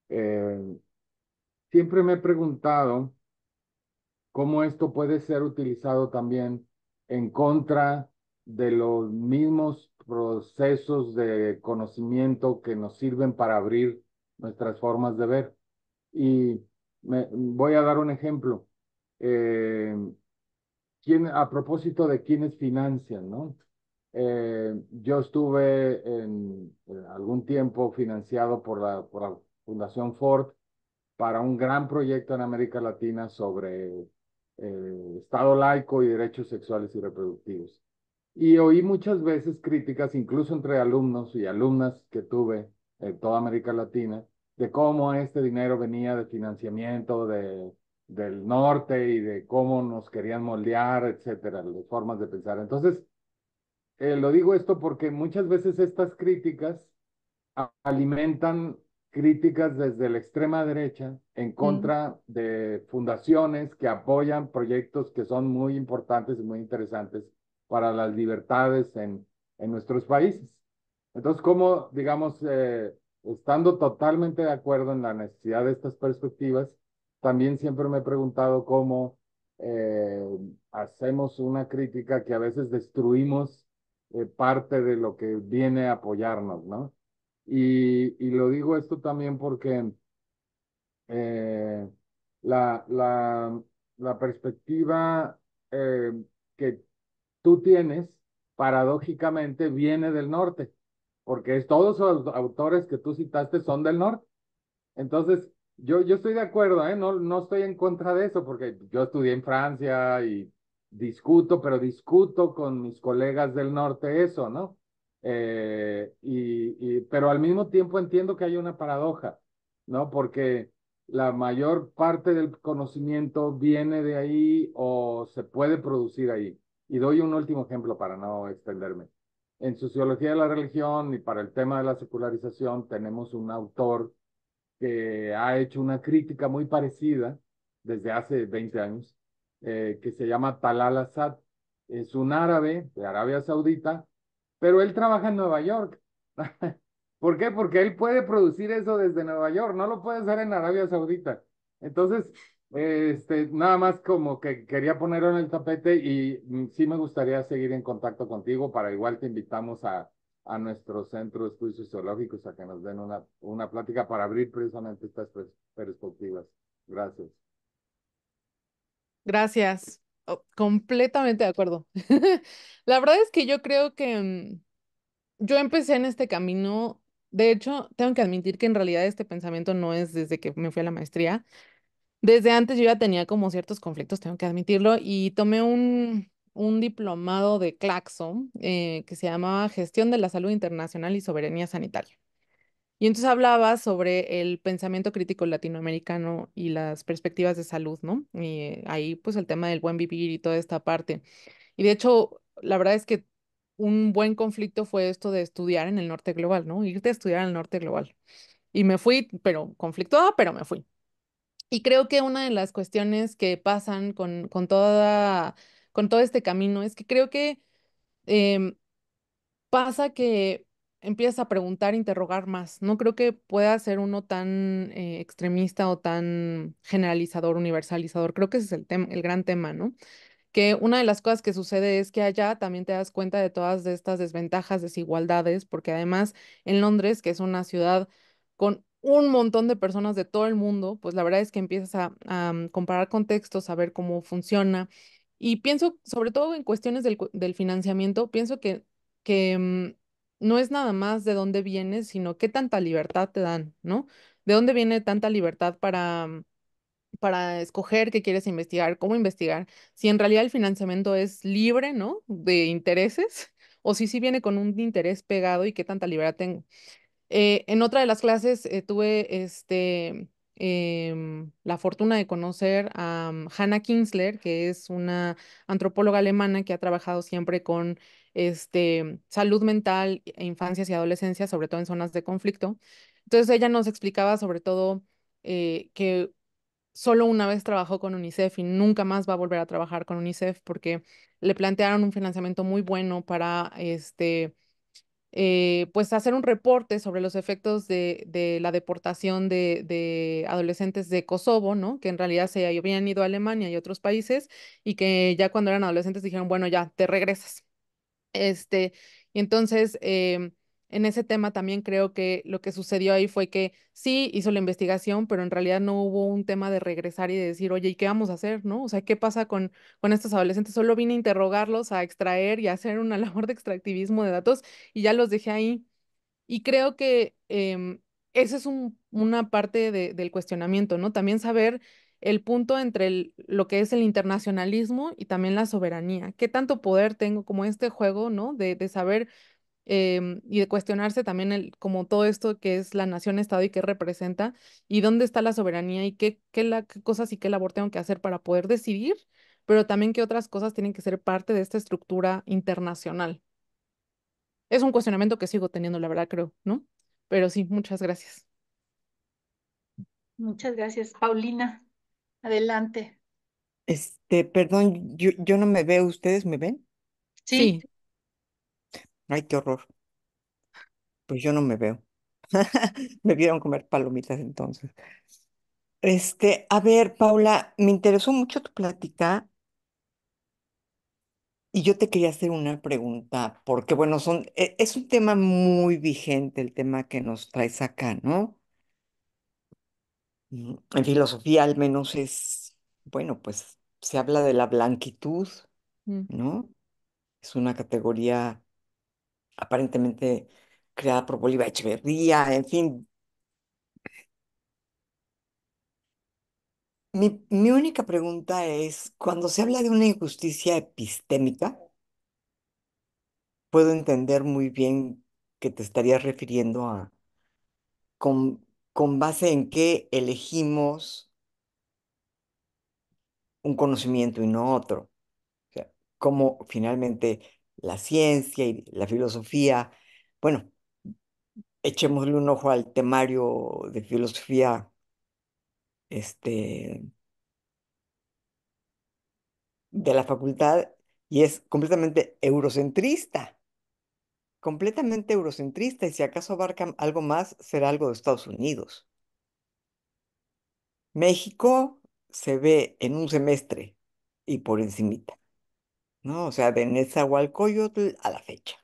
em, siempre me he preguntado cómo esto puede ser utilizado también en contra de los mismos procesos de conocimiento que nos sirven para abrir nuestras formas de ver. Y me, voy a dar un ejemplo. Eh, ¿quién, a propósito de quiénes financian, ¿no? Eh, yo estuve en, eh, algún tiempo financiado por la, Fundación Ford para un gran proyecto en América Latina sobre Estado laico y derechos sexuales y reproductivos. Y oí muchas veces críticas, incluso entre alumnos y alumnas que tuve en toda América Latina, de cómo este dinero venía de financiamiento de, del norte y de cómo nos querían moldear, etcétera, las formas de pensar. Entonces, eh, lo digo esto porque muchas veces estas críticas alimentan críticas desde la extrema derecha en mm. contra de fundaciones que apoyan proyectos que son muy importantes y muy interesantes para las libertades en, en nuestros países. Entonces, como digamos, eh, estando totalmente de acuerdo en la necesidad de estas perspectivas, también siempre me he preguntado cómo eh, hacemos una crítica que a veces destruimos eh, parte de lo que viene a apoyarnos, ¿no? Y, y lo digo esto también porque la, la, la perspectiva que tú tienes, paradójicamente, viene del norte, porque todos los autores que tú citaste son del norte. Entonces, yo, yo estoy de acuerdo, ¿eh? no, no estoy en contra de eso, porque yo estudié en Francia y discuto, pero discuto con mis colegas del norte eso, ¿no? Eh, y, pero al mismo tiempo entiendo que hay una paradoja, ¿no? Porque la mayor parte del conocimiento viene de ahí o se puede producir ahí. Y doy un último ejemplo para no extenderme. En Sociología de la Religión y para el tema de la secularización tenemos un autor que ha hecho una crítica muy parecida desde hace 20 años, eh, que se llama Talal Asad. Es un árabe de Arabia Saudita, pero él trabaja en Nueva York. [laughs] ¿Por qué? Porque él puede producir eso desde Nueva York, no lo puede hacer en Arabia Saudita. Entonces, este, nada más como que quería ponerlo en el tapete y mm, sí me gustaría seguir en contacto contigo para igual te invitamos a, a nuestro centro de estudios sociológicos a que nos den una, una plática para abrir precisamente estas perspectivas. Gracias. Gracias. Oh, completamente de acuerdo. [laughs] La verdad es que yo creo que mm, yo empecé en este camino. De hecho, tengo que admitir que en realidad este pensamiento no es desde que me fui a la maestría. Desde antes yo ya tenía como ciertos conflictos, tengo que admitirlo, y tomé un, diplomado de Claxo eh, que se llamaba Gestión de la Salud Internacional y Soberanía Sanitaria. Y entonces hablaba sobre el pensamiento crítico latinoamericano y las perspectivas de salud, ¿no? Y eh, ahí pues el tema del buen vivir y toda esta parte. Y de hecho, la verdad es que un buen conflicto fue esto de estudiar en el norte global, ¿no? Irte a estudiar al norte global. Y me fui, pero conflictuada, pero me fui. Y creo que una de las cuestiones que pasan con, con, toda, con todo este camino es que creo que em, pasa que empiezas a preguntar, interrogar más. No creo que pueda ser uno tan eh, extremista o tan generalizador, universalizador. Creo que ese es el, el gran tema, ¿no? que una de las cosas que sucede es que allá también te das cuenta de todas estas desventajas, desigualdades, porque además en Londres, que es una ciudad con un montón de personas de todo el mundo, pues la verdad es que empiezas a, mm, comparar contextos, a ver cómo funciona. Y pienso, sobre todo en cuestiones del, financiamiento, pienso que, mm, no es nada más de dónde vienes, sino qué tanta libertad te dan, ¿no? ¿De dónde viene tanta libertad para, mm, para escoger qué quieres investigar, cómo investigar? Si en realidad el financiamiento es libre, ¿no? De intereses, [laughs] o si sí viene con un interés pegado y qué tanta libertad tengo. Eh, en otra de las clases eh, tuve este, em, la fortuna de conocer a mm, Hannah Kinsler, que es una antropóloga alemana que ha trabajado siempre con este, salud mental, e infancias y adolescencias, sobre todo en zonas de conflicto. Entonces ella nos explicaba sobre todo eh, que solo una vez trabajó con UNICEF y nunca más va a volver a trabajar con UNICEF porque le plantearon un financiamiento muy bueno para este, eh, pues hacer un reporte sobre los efectos de, la deportación de, adolescentes de Kosovo, ¿no? Que en realidad se habían ido a Alemania y otros países y que ya cuando eran adolescentes dijeron, bueno, ya, te regresas. Este, y entonces... Em, en ese tema también creo que lo que sucedió ahí fue que sí hizo la investigación, pero en realidad no hubo un tema de regresar y de decir, oye, ¿y qué vamos a hacer? ¿No? O sea, ¿qué pasa con, con estos adolescentes? Solo vine a interrogarlos, a extraer y a hacer una [laughs] labor de extractivismo de datos y ya los dejé ahí. Y creo que em, esa es una parte del cuestionamiento, ¿no? También saber el punto entre lo que es el internacionalismo y también la soberanía. ¿Qué tanto poder tengo como este juego, ¿no? De, de saber Em, y de cuestionarse también el, como todo esto que es la nación-estado y qué representa y dónde está la soberanía y qué, qué, la, qué cosas y qué labor tengo que hacer para poder decidir, pero también qué otras cosas tienen que ser parte de esta estructura internacional. Es un cuestionamiento que sigo teniendo, la verdad, creo, ¿no? Pero sí, muchas gracias. Muchas gracias, Paulina. Adelante. Este, perdón, yo, no me veo, ¿ustedes me ven? sí. Ay, qué horror. Pues yo no me veo. [laughs] Me vieron comer palomitas entonces. Este, a ver, Paula, me interesó mucho tu plática y yo te quería hacer una pregunta, porque bueno, son, e, es un tema muy vigente el tema que nos traes acá, ¿no? Mm, en filosofía al menos es, bueno, pues se habla de la blanquitud, mm. ¿no? Es una categoría aparentemente creada por Bolívar Echeverría, en fin. Mi, única pregunta es, cuando se habla de una injusticia epistémica, puedo entender muy bien que te estarías refiriendo a con, con base en qué elegimos un conocimiento y no otro. O sea, cómo finalmente la ciencia y la filosofía. Bueno, echémosle un ojo al temario de filosofía este, de la facultad y es completamente eurocentrista, completamente eurocentrista y si acaso abarca algo más será algo de Estados Unidos. México se ve en un semestre y por encimita. ¿no? O sea, de Nezahualcóyotl a la fecha.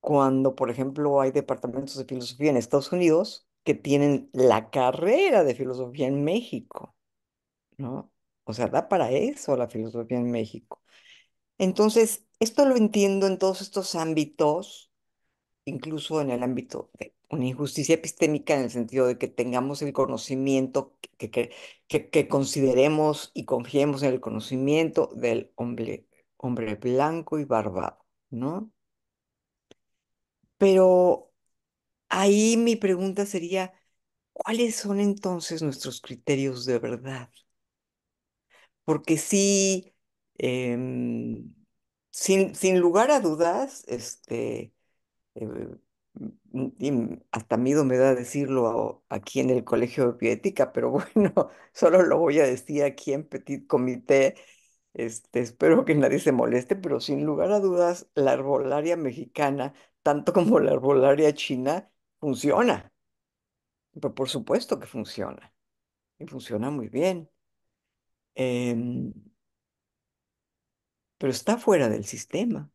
Cuando, por ejemplo, hay departamentos de filosofía en Estados Unidos que tienen la carrera de filosofía en México, ¿no? O sea, da para eso la filosofía en México. Entonces, esto lo entiendo en todos estos ámbitos incluso en el ámbito de una injusticia epistémica en el sentido de que tengamos el conocimiento, que, que, consideremos y confiemos en el conocimiento del hombre, hombre blanco y barbado, ¿no? Pero ahí mi pregunta sería, ¿cuáles son entonces nuestros criterios de verdad? Porque sí, em, sin, sin lugar a dudas, este, eh, y mm, hasta miedo me da decirlo aquí en el Colegio de Bioética, pero [laughs] bueno, solo lo voy a decir aquí en Petit Comité. Este, espero que nadie se moleste, pero sin lugar a dudas, la arbolaria mexicana, tanto como la arbolaria china, funciona. por supuesto que funciona. Y funciona muy bien. Em, pero está fuera del sistema.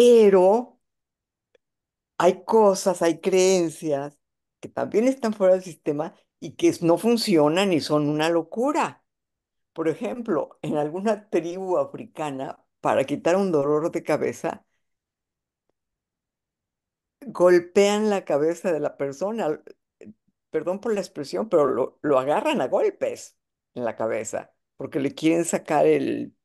pero hay cosas, hay creencias que también están fuera del sistema y que no funcionan y son una locura. Por ejemplo, en alguna tribu africana, para quitar un dolor de cabeza, golpean la cabeza de la persona, perdón por la expresión, pero lo, agarran a golpes en la cabeza, porque le quieren sacar el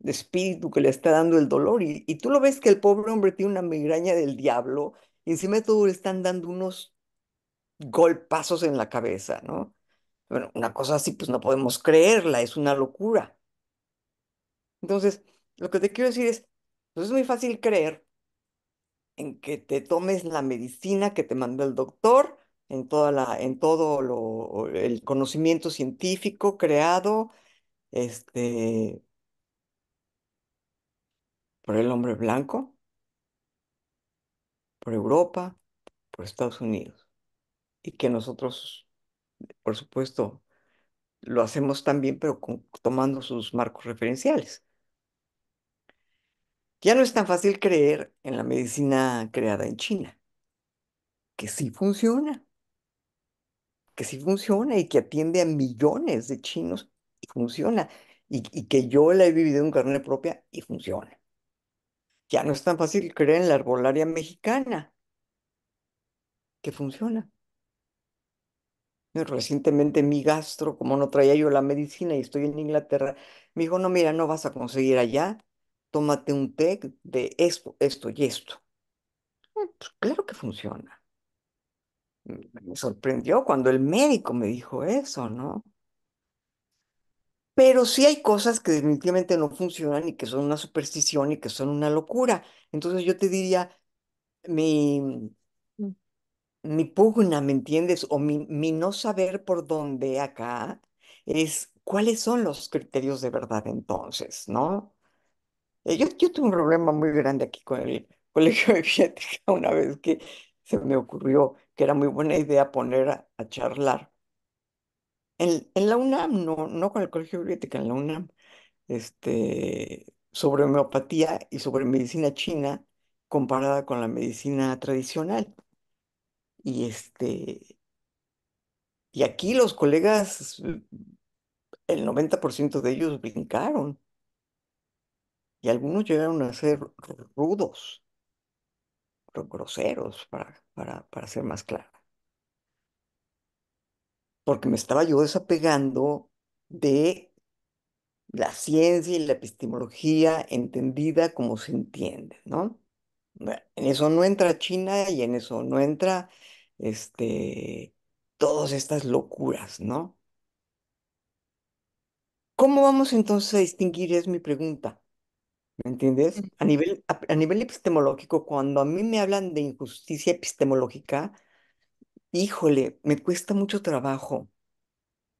de espíritu que le está dando el dolor. Y, tú lo ves que el pobre hombre tiene una migraña del diablo y encima de todo le están dando unos golpazos en la cabeza, ¿no? Bueno, una cosa así, pues no podemos creerla, es una locura. Entonces, lo que te quiero decir es, pues es muy fácil creer en que te tomes la medicina que te mandó el doctor, en, toda la, en todo lo, el conocimiento científico creado, este, por el hombre blanco, por Europa, por Estados Unidos. Y que nosotros, por supuesto, lo hacemos también, pero tomando sus marcos referenciales. Ya no es tan fácil creer en la medicina creada en China, que sí funciona, que sí funciona y que atiende a millones de chinos y funciona, y, y que yo la he vivido en carne propia y funciona ya no es tan fácil creer en la arbolaria mexicana, que funciona. Recientemente mi gastro, como no traía yo la medicina y estoy en Inglaterra, me dijo, no, mira, no vas a conseguir allá, tómate un té de esto, esto y esto. Mm, pues, claro que funciona. Mm, me sorprendió cuando el médico me dijo eso, ¿no? Pero sí hay cosas que definitivamente no funcionan y que son una superstición y que son una locura. Entonces yo te diría, mi, mm. mi pugna, ¿me entiendes? O mi, no saber por dónde acá es cuáles son los criterios de verdad entonces, ¿no? Eh, yo, tuve un problema muy grande aquí con el [laughs] colegio de Viética una vez que se me ocurrió que era muy buena idea poner a charlar en, la UNAM, no, no con el Colegio de en la UNAM, este, sobre homeopatía y sobre medicina china comparada con la medicina tradicional. Y este, y aquí los colegas, el 90% de ellos brincaron. Y algunos llegaron a ser rudos, groseros, para, para, para ser más claro porque me estaba yo desapegando de la ciencia y la epistemología entendida como se entiende, ¿no? En eso no entra China y en eso no entra este, todas estas locuras, ¿no? ¿Cómo vamos entonces a distinguir? Es mi pregunta. ¿Me entiendes? A nivel, a nivel epistemológico, cuando a mí me hablan de injusticia epistemológica, híjole, me cuesta mucho trabajo.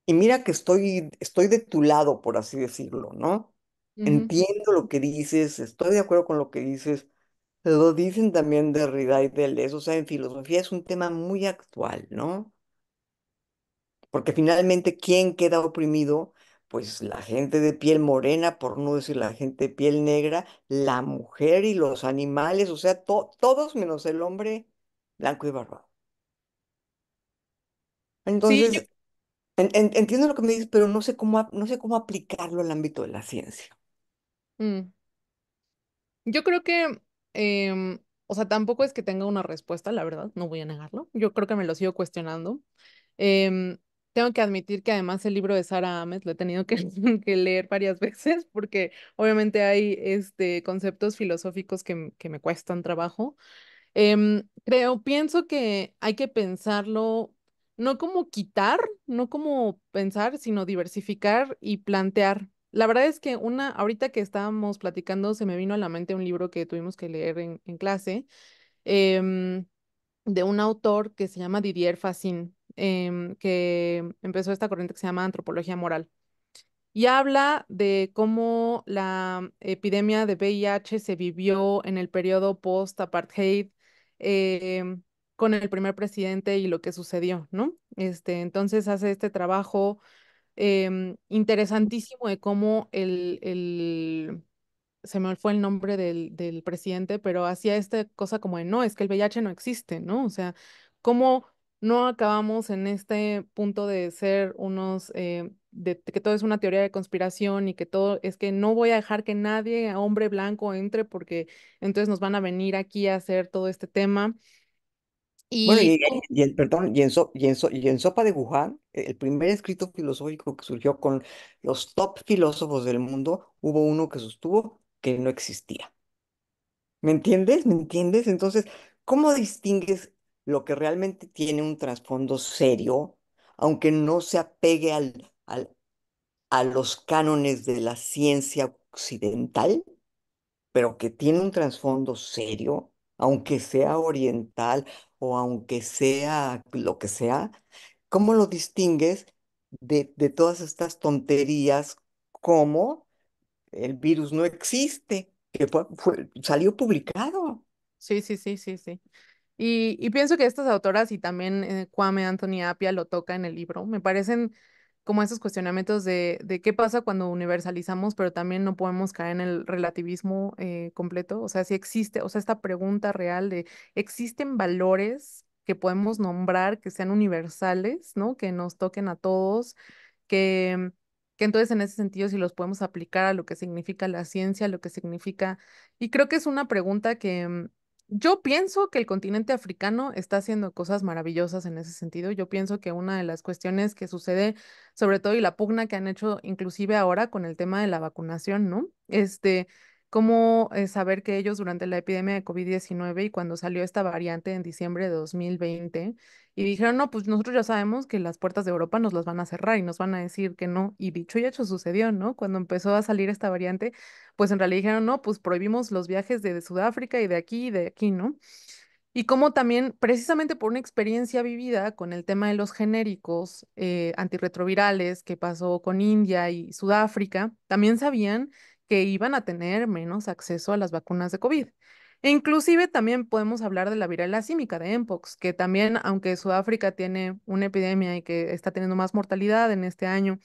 Y mira que estoy, estoy de tu lado, por así decirlo, ¿no? Entiendo lo que dices, estoy de acuerdo con lo que dices. Lo dicen también Derrida y Deleuze, o sea, en filosofía es un tema muy actual, ¿no? Porque finalmente, ¿quién queda oprimido? Pues la gente de piel morena, por no decir la gente de piel negra, la mujer y los animales, o sea, todos menos el hombre blanco y barbado. Entonces, entiendo lo que me dices, pero no sé cómo, no sé cómo aplicarlo al ámbito de la ciencia. Mm. yo, creo que, em, o sea, tampoco es que tenga una respuesta, la verdad, no voy a negarlo. Yo creo que me lo sigo cuestionando. Em, tengo que admitir que además el libro de Sara Ames lo he tenido [laughs] que, leer varias veces porque obviamente hay este, conceptos filosóficos que, que me cuestan trabajo. Em, creo, pienso que hay que pensarlo no como quitar, no como pensar, sino diversificar y plantear. La verdad es que una, ahorita que estábamos platicando, se me vino a la mente un libro que tuvimos que leer en, clase em, de un autor que se llama Didier Fassin, em, que empezó esta corriente que se llama antropología moral. Y habla de cómo la epidemia de VIH se vivió en el periodo post-apartheid, em, con el primer presidente y lo que sucedió, ¿no? Este, entonces hace este trabajo em, interesantísimo de cómo el, el, se me fue el nombre del, presidente, pero hacía esta cosa como de, no, es que el VIH no existe, ¿no? O sea, cómo no acabamos en este punto de ser unos, eh, de que todo es una teoría de conspiración y que todo es que no voy a dejar que nadie, hombre blanco, entre porque entonces nos van a venir aquí a hacer todo este tema. Bueno, y, perdón, y en, Sopa de Wuhan, e, el primer escrito filosófico que surgió con los top filósofos del mundo, hubo uno que sostuvo que no existía. ¿Me entiendes? ¿Me entiendes? Entonces, ¿cómo distingues lo que realmente tiene un trasfondo serio, aunque no se apegue al- a los cánones de la ciencia occidental, pero que tiene un trasfondo serio? aunque sea oriental o aunque sea lo que sea, ¿cómo lo distingues de, todas estas tonterías como el virus no existe, que salió publicado? Sí, sí, sí, sí, sí. Y, pienso que estas autoras y también eh, Kwame Anthony lo toca en el libro, me parecen como esos cuestionamientos de, qué pasa cuando universalizamos, pero también no podemos caer en el relativismo eh, completo. O sea, si existe, o sea, esta pregunta real de, ¿existen valores que podemos nombrar que sean universales, ¿no? Que nos toquen a todos, que, que entonces en ese sentido si los podemos aplicar a lo que significa la ciencia, a lo que significa... Y creo que es una pregunta que yo pienso que el continente africano está haciendo cosas maravillosas en ese sentido. Yo pienso que una de las cuestiones que sucede, sobre todo, y la pugna que han hecho inclusive ahora con el tema de la vacunación, ¿no? Este, cómo eh, saber que ellos durante la epidemia de COVID-19 y cuando salió esta variante en diciembre de 2020 y dijeron, no, pues nosotros ya sabemos que las puertas de Europa nos las van a cerrar y nos van a decir que no. Y dicho y hecho sucedió, ¿no? Cuando empezó a salir esta variante, pues en realidad dijeron, no, pues prohibimos los viajes de, Sudáfrica y de aquí y de aquí, ¿no? Y como también, precisamente por una experiencia vivida con el tema de los genéricos eh, antirretrovirales que pasó con India y Sudáfrica, también sabían que iban a tener menos acceso a las vacunas de COVID. E inclusive también podemos hablar de la viruela símica de Mpox, que también, aunque Sudáfrica tiene una epidemia y que está teniendo más mortalidad en este año,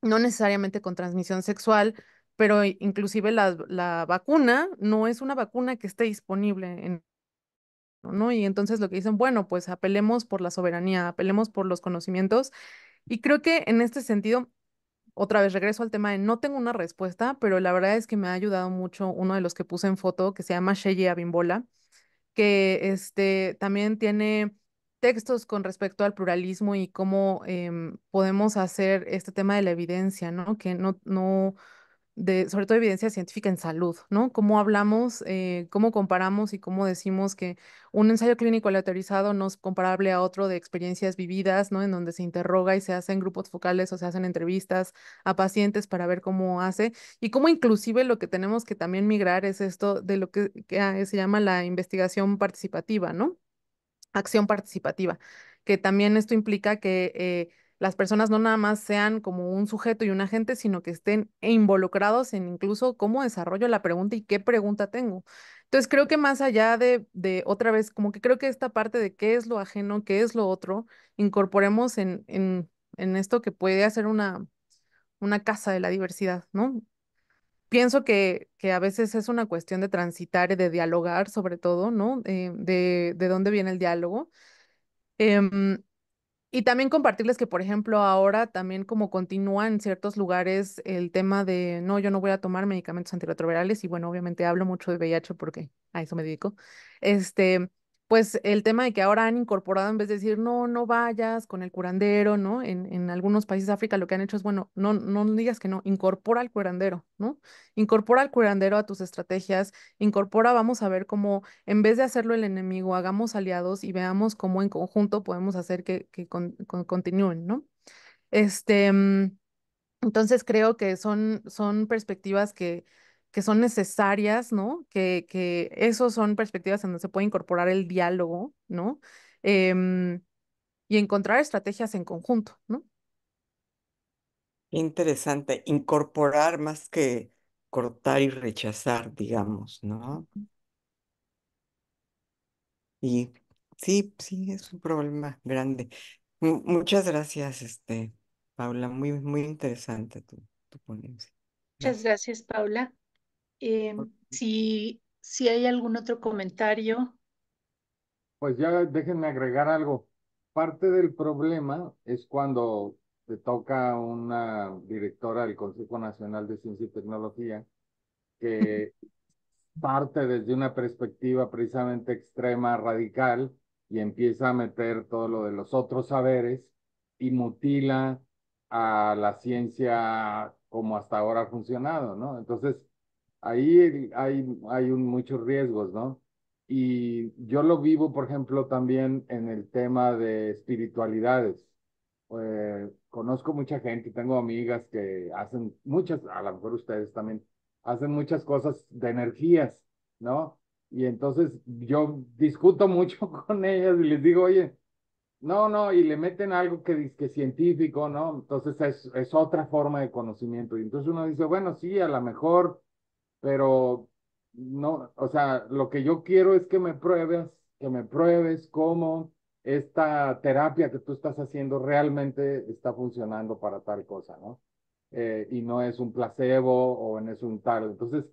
no necesariamente con transmisión sexual, pero inclusive la, vacuna no es una vacuna que esté disponible en ¿no? Y entonces lo que dicen, bueno, pues apelemos por la soberanía, apelemos por los conocimientos. Y creo que en este sentido otra vez regreso al tema de no tengo una respuesta, pero la verdad es que me ha ayudado mucho uno de los que puse en foto, que se llama Shelley Abimbola, que este, también tiene textos con respecto al pluralismo y cómo em, podemos hacer este tema de la evidencia, ¿no? Que no, no, de, sobre todo evidencia científica en salud, ¿no? Cómo hablamos, eh, cómo comparamos y cómo decimos que un ensayo clínico aleatorizado no es comparable a otro de experiencias vividas, ¿no? En donde se interroga y se hacen grupos focales o se hacen entrevistas a pacientes para ver cómo hace y cómo inclusive lo que tenemos que también migrar es esto de lo que, se llama la investigación participativa, ¿no? Acción participativa, que también esto implica que... Eh, las personas no nada más sean como un sujeto y un agente, sino que estén e involucrados en incluso cómo desarrollo la pregunta y qué pregunta tengo. Entonces creo que más allá de, de otra vez, como que creo que esta parte de qué es lo ajeno, qué es lo otro, incorporemos en, en, esto que puede hacer una, una casa de la diversidad, ¿no? Pienso que, que a veces es una cuestión de transitar y de dialogar sobre todo, ¿no? Eh, de, de dónde viene el diálogo. Em, y también compartirles que, por ejemplo, ahora también como continúa en ciertos lugares el tema de, no, yo no voy a tomar medicamentos antirretrovirales y bueno, obviamente hablo mucho de VIH porque a eso me dedico. Este, pues el tema de que ahora han incorporado, en vez de decir, no, no vayas con el curandero, ¿no? En, en algunos países de África lo que han hecho es, bueno, no, no digas que no, incorpora al curandero, ¿no? Incorpora al curandero a tus estrategias, incorpora, vamos a ver cómo, en vez de hacerlo el enemigo, hagamos aliados y veamos cómo en conjunto podemos hacer que, continúen, ¿no? Este, mm, entonces creo que son, son perspectivas que que son necesarias, ¿no? Que, que esos son perspectivas en donde se puede incorporar el diálogo, ¿no? Em, y encontrar estrategias en conjunto, ¿no? Interesante, incorporar más que cortar y rechazar, digamos, ¿no? Y sí, sí, es un problema grande. muchas gracias, este, Paula, muy, muy interesante tu ponencia. Muchas gracias, Paula. Em, si, si hay algún otro comentario. Pues ya déjenme agregar algo. Parte del problema es cuando te toca una directora del Consejo Nacional de Ciencia y Tecnología que [laughs] parte desde una perspectiva precisamente extrema, radical, y empieza a meter todo lo de los otros saberes y mutila a la ciencia como hasta ahora ha funcionado, ¿no? Entonces, ahí hay, hay un, muchos riesgos, ¿no? Y yo lo vivo, por ejemplo, también en el tema de espiritualidades. Eh, conozco mucha gente, tengo amigas que hacen muchas, a lo mejor ustedes también, hacen muchas cosas de energías, ¿no? Y entonces yo discuto [laughs] mucho con ellas y les digo, oye, no, no, y le meten algo que, que científico, ¿no? Entonces es, es otra forma de conocimiento. Y entonces uno dice, bueno, sí, a lo mejor pero no, o sea, lo que yo quiero es que me pruebes, que me pruebes cómo esta terapia que tú estás haciendo realmente está funcionando para tal cosa, ¿no? Eh, y no es un placebo o no es un tal. Entonces,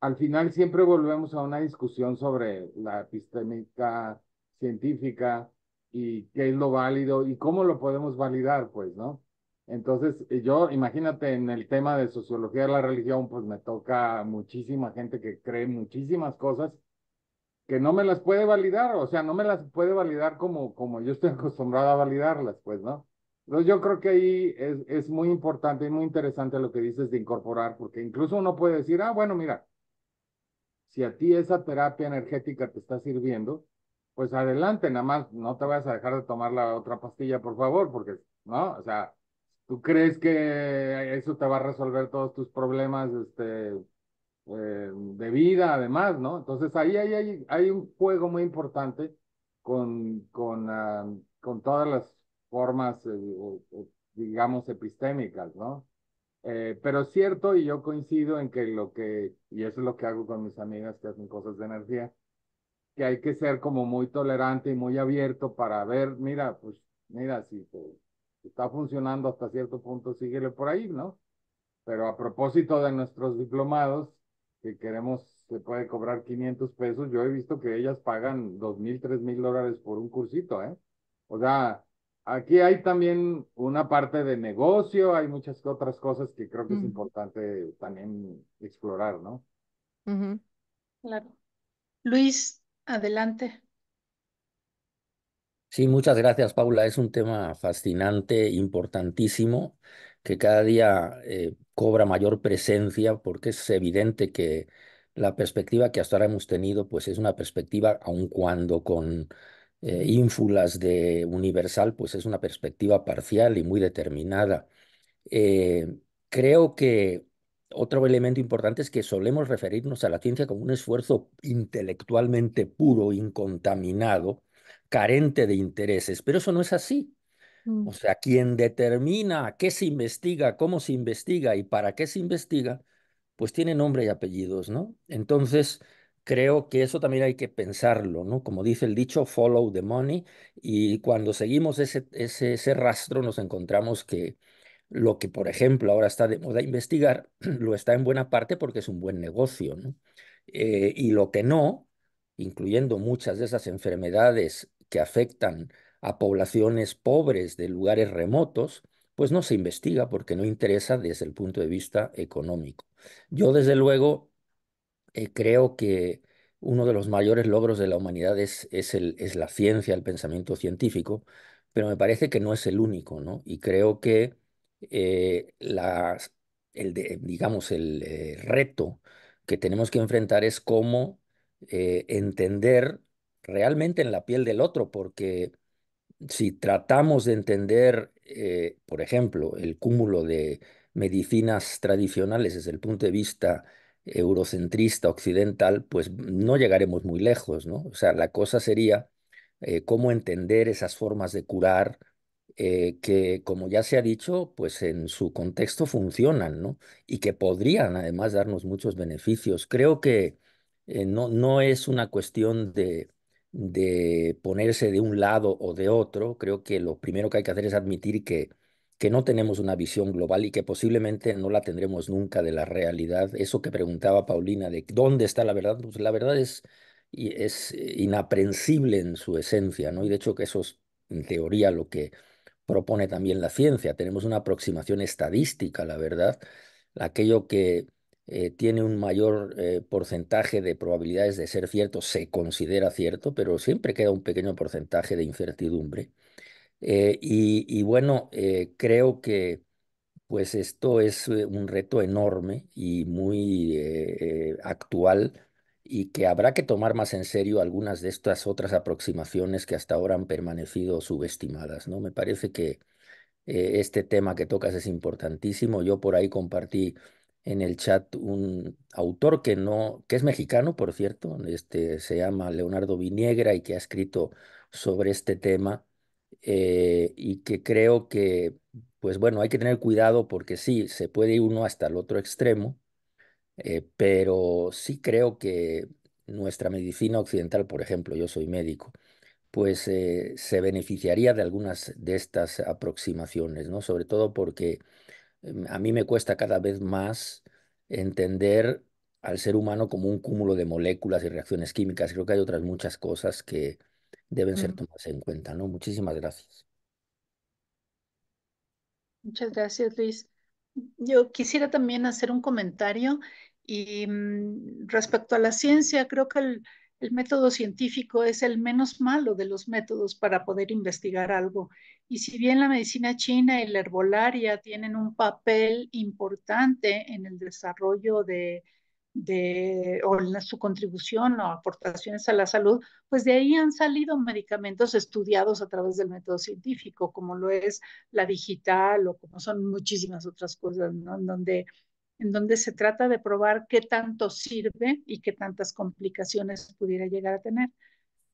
al final siempre volvemos a una discusión sobre la epistémica científica y qué es lo válido y cómo lo podemos validar, pues, ¿no? Entonces, eh, yo, imagínate, en el tema de sociología de la religión, pues me toca muchísima gente que cree muchísimas cosas que no me las puede validar, o sea, no me las puede validar como, como yo estoy [laughs] acostumbrado a validarlas, pues, ¿no? Entonces, yo creo que ahí es, es muy importante y muy interesante lo que dices de incorporar, porque incluso uno puede decir, ah, bueno, mira, si a ti esa terapia energética te está sirviendo, pues adelante, nada más no te vayas a dejar de tomar la otra pastilla, por favor, porque, ¿no? O sea, ¿Tú crees que eso te va a resolver todos tus problemas este, eh, de vida, además, ¿no? Entonces ahí hay, hay, hay un juego muy importante con, con, ah, con todas las formas, eh, digamos, epistémicas, ¿no? Eh, pero es cierto, y yo coincido en que lo que, y eso es lo que hago con mis amigas que hacen cosas de energía, que hay que ser como muy tolerante y muy abierto para ver, mira, pues, mira, si pues está funcionando hasta cierto punto, síguele por ahí, ¿no? Pero a propósito de nuestros diplomados, que queremos, se puede cobrar 500 pesos, yo he visto que ellas pagan 2.000, 3.000 dólares por un cursito, ¿eh? O sea, aquí hay también una parte de negocio, hay muchas otras cosas que creo que es importante también explorar, ¿no? Claro. Luis, adelante. Sí, muchas gracias, Paula. Es un tema fascinante, importantísimo, que cada día eh, cobra mayor presencia porque es evidente que la perspectiva que hasta ahora hemos tenido, pues es una perspectiva, aun cuando con eh, ínfulas de universal, pues es una perspectiva parcial y muy determinada. Eh, creo que otro elemento importante es que solemos referirnos a la ciencia como un esfuerzo intelectualmente puro, incontaminado, carente de intereses, pero eso no es así. Mm. O sea, quien determina qué se investiga, cómo se investiga y para qué se investiga, pues tiene nombre y apellidos, ¿no? Entonces, creo que eso también hay que pensarlo, ¿no? Como dice el dicho, follow the money, y cuando seguimos ese, ese, rastro nos encontramos que lo que, por ejemplo, ahora está de moda investigar, [clears throat] lo está en buena parte porque es un buen negocio, ¿no? Eh, y lo que no, incluyendo muchas de esas enfermedades que afectan a poblaciones pobres de lugares remotos, pues no se investiga porque no interesa desde el punto de vista económico. Yo desde luego eh, creo que uno de los mayores logros de la humanidad es, es, la ciencia, el pensamiento científico, pero me parece que no es el único, ¿no? Y creo que eh, el digamos, el eh, reto que tenemos que enfrentar es cómo entender realmente en la piel del otro, porque si tratamos de entender, eh, por ejemplo, el cúmulo de medicinas tradicionales desde el punto de vista eurocentrista, occidental, pues no llegaremos muy lejos, ¿no? O sea, la cosa sería eh, cómo entender esas formas de curar eh, que, como ya se ha dicho, pues en su contexto funcionan, ¿no? Y que podrían además darnos muchos beneficios. Creo que no, no es una cuestión de de ponerse de un lado o de otro, creo que lo primero que hay que hacer es admitir que, que no tenemos una visión global y que posiblemente no la tendremos nunca de la realidad. Eso que preguntaba Paulina de dónde está la verdad, pues la verdad es, es eh, inaprensible en su esencia, ¿no? Y de hecho que eso es en teoría lo que propone también la ciencia. Tenemos una aproximación estadística, la verdad, aquello que eh, tiene un mayor eh, porcentaje de probabilidades de ser cierto, se considera cierto, pero siempre queda un pequeño porcentaje de incertidumbre. Eh, y, bueno, creo que pues esto es un reto enorme y muy actual y que habrá que tomar más en serio algunas de estas otras aproximaciones que hasta ahora han permanecido subestimadas. ¿no? Me parece que este tema que tocas es importantísimo. Yo por ahí compartí en el chat un autor que no, que es mexicano, por cierto, este, se llama Leonardo Viniegra y que ha escrito sobre este tema eh, y que creo que, pues bueno, hay que tener cuidado porque sí, se puede ir uno hasta el otro extremo, eh, pero sí creo que nuestra medicina occidental, por ejemplo, yo soy médico, pues eh, se beneficiaría de algunas de estas aproximaciones, ¿no? Sobre todo porque Em, a mí me cuesta cada vez más entender al ser humano como un cúmulo de moléculas y reacciones químicas. Creo que hay otras muchas cosas que deben ser mm. tomadas en cuenta, ¿no? Muchísimas gracias. Muchas gracias, Luis. Yo quisiera también hacer un comentario y mm, respecto a la ciencia, creo que el, el método científico es el menos malo de los métodos para poder investigar algo. Y si bien la medicina china y la herbolaria tienen un papel importante en el desarrollo de, o en su contribución o aportaciones a la salud, pues de ahí han salido medicamentos estudiados a través del método científico, como lo es la digital o como son muchísimas otras cosas, ¿no? donde en donde se trata de probar qué tanto sirve y qué tantas complicaciones pudiera llegar a tener.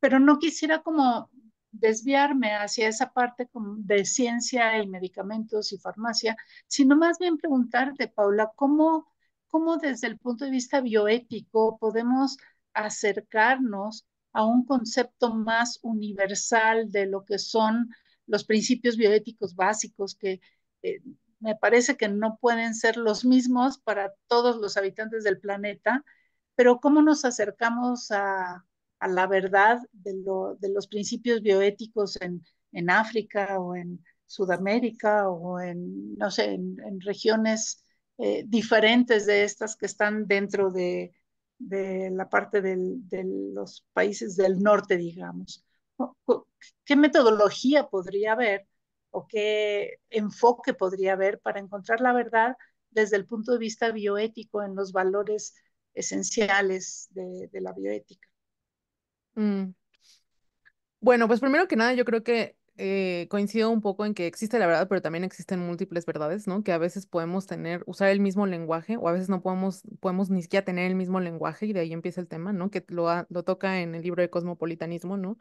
Pero no quisiera como desviarme hacia esa parte de ciencia y medicamentos y farmacia, sino más bien preguntarte, Paula, ¿cómo, cómo desde el punto de vista bioético podemos acercarnos a un concepto más universal de lo que son los principios bioéticos básicos que eh, me parece que no pueden ser los mismos para todos los habitantes del planeta, pero ¿cómo nos acercamos a, la verdad de, los principios bioéticos en, África o en Sudamérica o en, no sé, en, regiones eh, diferentes de estas que están dentro de, la parte de los países del norte, digamos? ¿Qué metodología podría haber? o qué enfoque podría haber para encontrar la verdad desde el punto de vista bioético en los valores esenciales de, la bioética. Mm. Bueno, pues primero que nada, yo creo que eh, coincido un poco en que existe la verdad, pero también existen múltiples verdades, ¿no? Que a veces podemos tener, usar el mismo lenguaje o a veces no podemos, podemos ni siquiera tener el mismo lenguaje y de ahí empieza el tema, ¿no? Que lo, lo toca en el libro de Cosmopolitanismo, ¿no?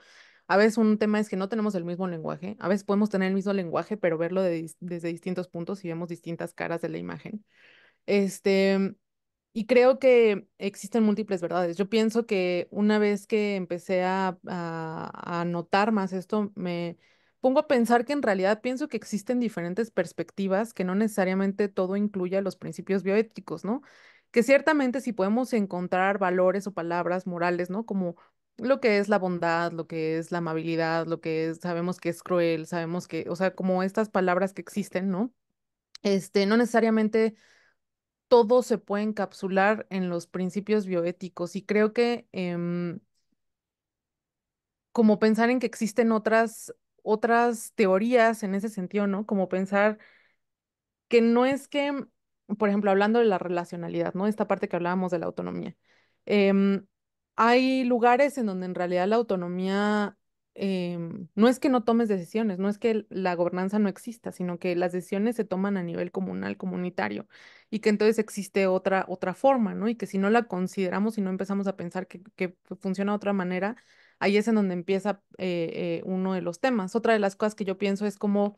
A veces un tema es que no tenemos el mismo lenguaje, a veces podemos tener el mismo lenguaje, pero verlo desde distintos puntos y vemos distintas caras de la imagen. Este, y creo que existen múltiples verdades. Yo pienso que una vez que empecé a, notar más esto, me pongo a pensar que en realidad pienso que existen diferentes perspectivas, que no necesariamente todo incluye los principios bioéticos, ¿no? que ciertamente si podemos encontrar valores o palabras morales, ¿no? Como lo que es la bondad, lo que es la amabilidad, lo que es, sabemos que es cruel, sabemos que, o sea, como estas palabras que existen, ¿no? Este, no necesariamente todo se puede encapsular en los principios bioéticos y creo que em, como pensar en que existen otras, otras teorías en ese sentido, ¿no? Como pensar que no es que, por ejemplo, hablando de la relacionalidad, ¿no? Esta parte que hablábamos de la autonomía. Em, hay lugares en donde en realidad la autonomía em, no es que no tomes decisiones, no es que la gobernanza no exista, sino que las decisiones se toman a nivel comunal, comunitario, y que entonces existe otra, otra forma, ¿no? Y que si no la consideramos y no empezamos a pensar que, funciona de otra manera, ahí es en donde empieza eh, eh, uno de los temas. Otra de las cosas que yo pienso es cómo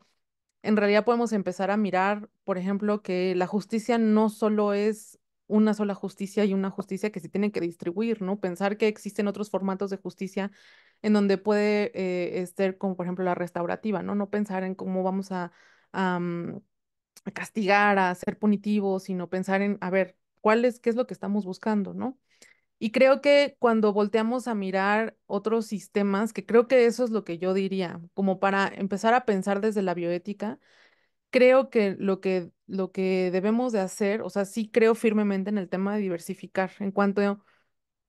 en realidad podemos empezar a mirar, por ejemplo, que la justicia no solo es una sola justicia y una justicia que se tiene que distribuir, ¿no? Pensar que existen otros formatos de justicia en donde puede eh, estar, ser como por ejemplo la restaurativa, ¿no? No pensar en cómo vamos mm, a, castigar, a ser punitivos, sino pensar en, a ver, ¿cuál es, qué es lo que estamos buscando, ¿no? Y creo que cuando volteamos a mirar otros sistemas, que creo que eso es lo que yo diría, como para empezar a pensar desde la bioética, creo que lo que lo que debemos de hacer, o sea, sí creo firmemente en el tema de diversificar, en cuanto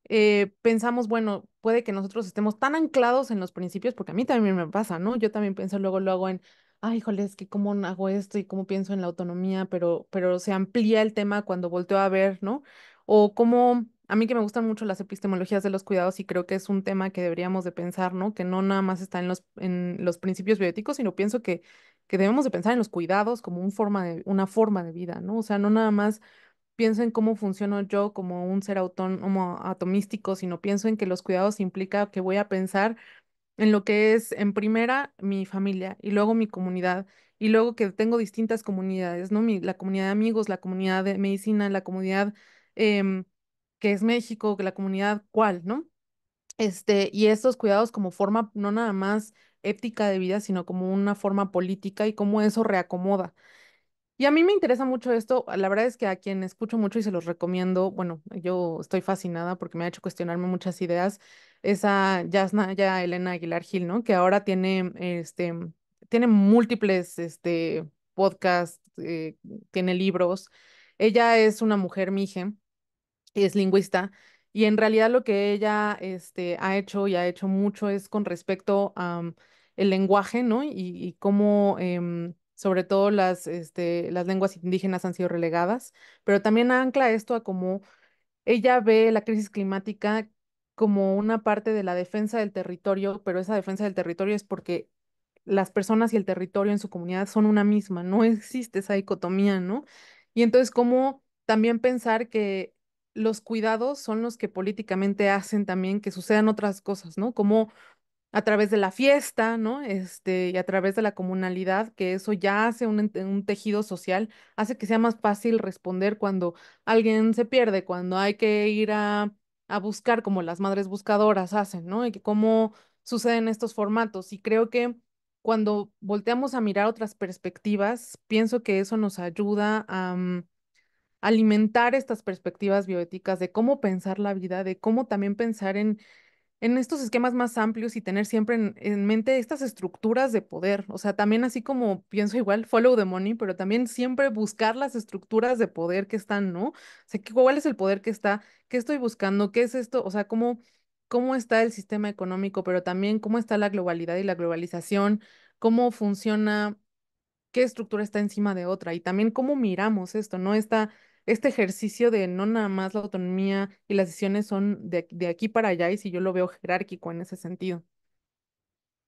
eh, pensamos, bueno, puede que nosotros estemos tan anclados en los principios, porque a mí también me pasa, ¿no? Yo también pienso luego, hago en, ay, híjole, es que cómo hago esto y cómo pienso en la autonomía, pero, pero se amplía el tema cuando volteo a ver, ¿no? O cómo a mí que me gustan mucho las epistemologías de los cuidados y creo que es un tema que deberíamos de pensar, ¿no? Que no nada más está en los, en los principios bioéticos, sino pienso que, que debemos de pensar en los cuidados como forma de, una forma de vida, ¿no? O sea, no nada más pienso en cómo funciono yo como un ser autónomo atomístico, sino pienso en que los cuidados implica que voy a pensar en lo que es en primera mi familia y luego mi comunidad y luego que tengo distintas comunidades, ¿no? Mi, la comunidad de amigos, la comunidad de medicina, la comunidad... Em, que es México, que la comunidad cuál, ¿no? Este, y estos cuidados como forma, no nada más ética de vida, sino como una forma política y cómo eso reacomoda. Y a mí me interesa mucho esto, la verdad es que a quien escucho mucho y se los recomiendo, bueno, yo estoy fascinada porque me ha hecho cuestionarme muchas ideas, esa Yasna, ya Elena Aguilar Gil, ¿no? Que ahora tiene, este, tiene múltiples, este, podcasts, eh, tiene libros. Ella es una mujer mije, es lingüista, y en realidad lo que ella este, ha hecho y ha hecho mucho es con respecto a el lenguaje, ¿no? Y, cómo em, sobre todo las, este, las lenguas indígenas han sido relegadas, pero también ancla esto a cómo ella ve la crisis climática como una parte de la defensa del territorio, pero esa defensa del territorio es porque las personas y el territorio en su comunidad son una misma, no [laughs] existe esa dicotomía, ¿no? Y entonces, ¿cómo también pensar que los cuidados son los que políticamente hacen también que sucedan otras cosas, ¿no? Como a través de la fiesta, ¿no? Este, y a través de la comunalidad, que eso ya hace un, tejido social, hace que sea más fácil responder cuando alguien se pierde, cuando hay que ir a, buscar, como las madres buscadoras hacen, ¿no? Y que cómo suceden estos formatos. Y creo que cuando volteamos a mirar otras perspectivas, pienso que eso nos ayuda a... Mm, alimentar estas perspectivas bioéticas de cómo pensar la vida, de cómo también pensar en, en estos esquemas más amplios y tener siempre en, mente estas estructuras de poder. O sea, también así como pienso igual, follow the money, pero también siempre buscar las estructuras de poder que están, ¿no? O sea, ¿cuál es el poder que está? ¿Qué estoy buscando? ¿Qué es esto? O sea, ¿cómo, cómo está el sistema económico, pero también cómo está la globalidad y la globalización? ¿Cómo funciona? ¿Qué estructura está encima de otra? Y también cómo miramos esto, ¿no? está este ejercicio de no nada más la autonomía y las decisiones son de, aquí para allá y si yo lo veo jerárquico en ese sentido.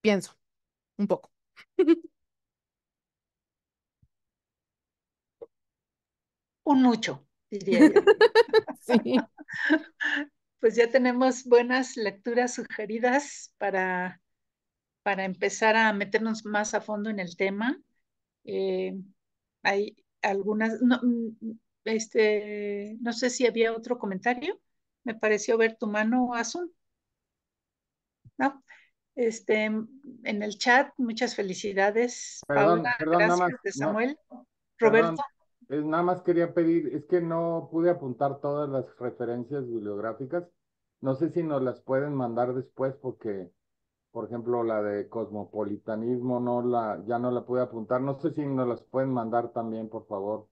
Pienso, un poco. [laughs] un mucho, diría [laughs] [laughs] Pues ya tenemos buenas lecturas sugeridas para, para empezar a meternos más a fondo en el tema. Eh, hay algunas, mm, este, no sé si había otro comentario. Me pareció ver tu mano, azul. ¿No? Este, en el chat, muchas felicidades. gracias Samuel. Roberto. nada más quería pedir, es que no pude apuntar todas las referencias bibliográficas. No sé si nos las pueden mandar después porque, por ejemplo, la de cosmopolitanismo no la, ya no la pude apuntar. No sé si nos las pueden mandar también, por favor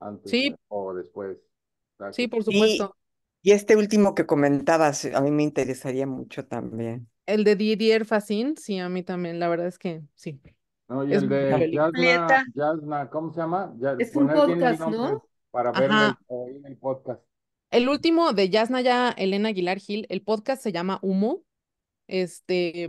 antes o después. Sí, por supuesto. Y, este último que comentabas, a mí me interesaría mucho también. El de Didier Facin, sí, a mí también, la verdad es que sí. el de Jasna, ¿cómo se llama? es un podcast, ¿no? Para verlo en el, podcast. El último de Yasna, ya, Elena Aguilar Gil, el podcast se llama Humo. Este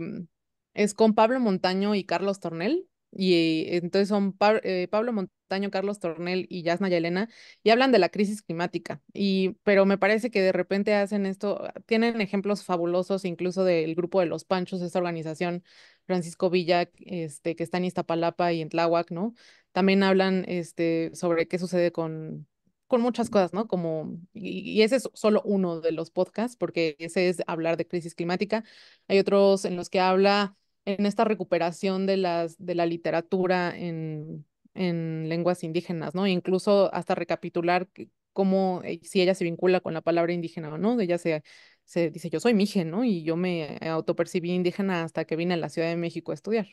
es con Pablo Montaño y Carlos Tornel. Y entonces son eh, Pablo Montaño, Carlos Tornel y Yasna Yelena, y hablan de la crisis climática. Y, pero me parece que de repente hacen esto, tienen ejemplos fabulosos incluso del grupo de los Panchos, esta organización, Francisco Villac este, que está en Iztapalapa y en Tláhuac, ¿no? También hablan este, sobre qué sucede con, con muchas cosas, ¿no? Como, y, ese es solo uno de los podcasts, porque ese es hablar de crisis climática. Hay otros en los que habla en esta recuperación de, las, de la literatura en, en lenguas indígenas, ¿no? Incluso hasta recapitular cómo, eh, si ella se vincula con la palabra indígena o no, ella se, se dice, yo soy mije, ¿no? Y yo me eh, autopercibí indígena hasta que vine a la Ciudad de México a estudiar.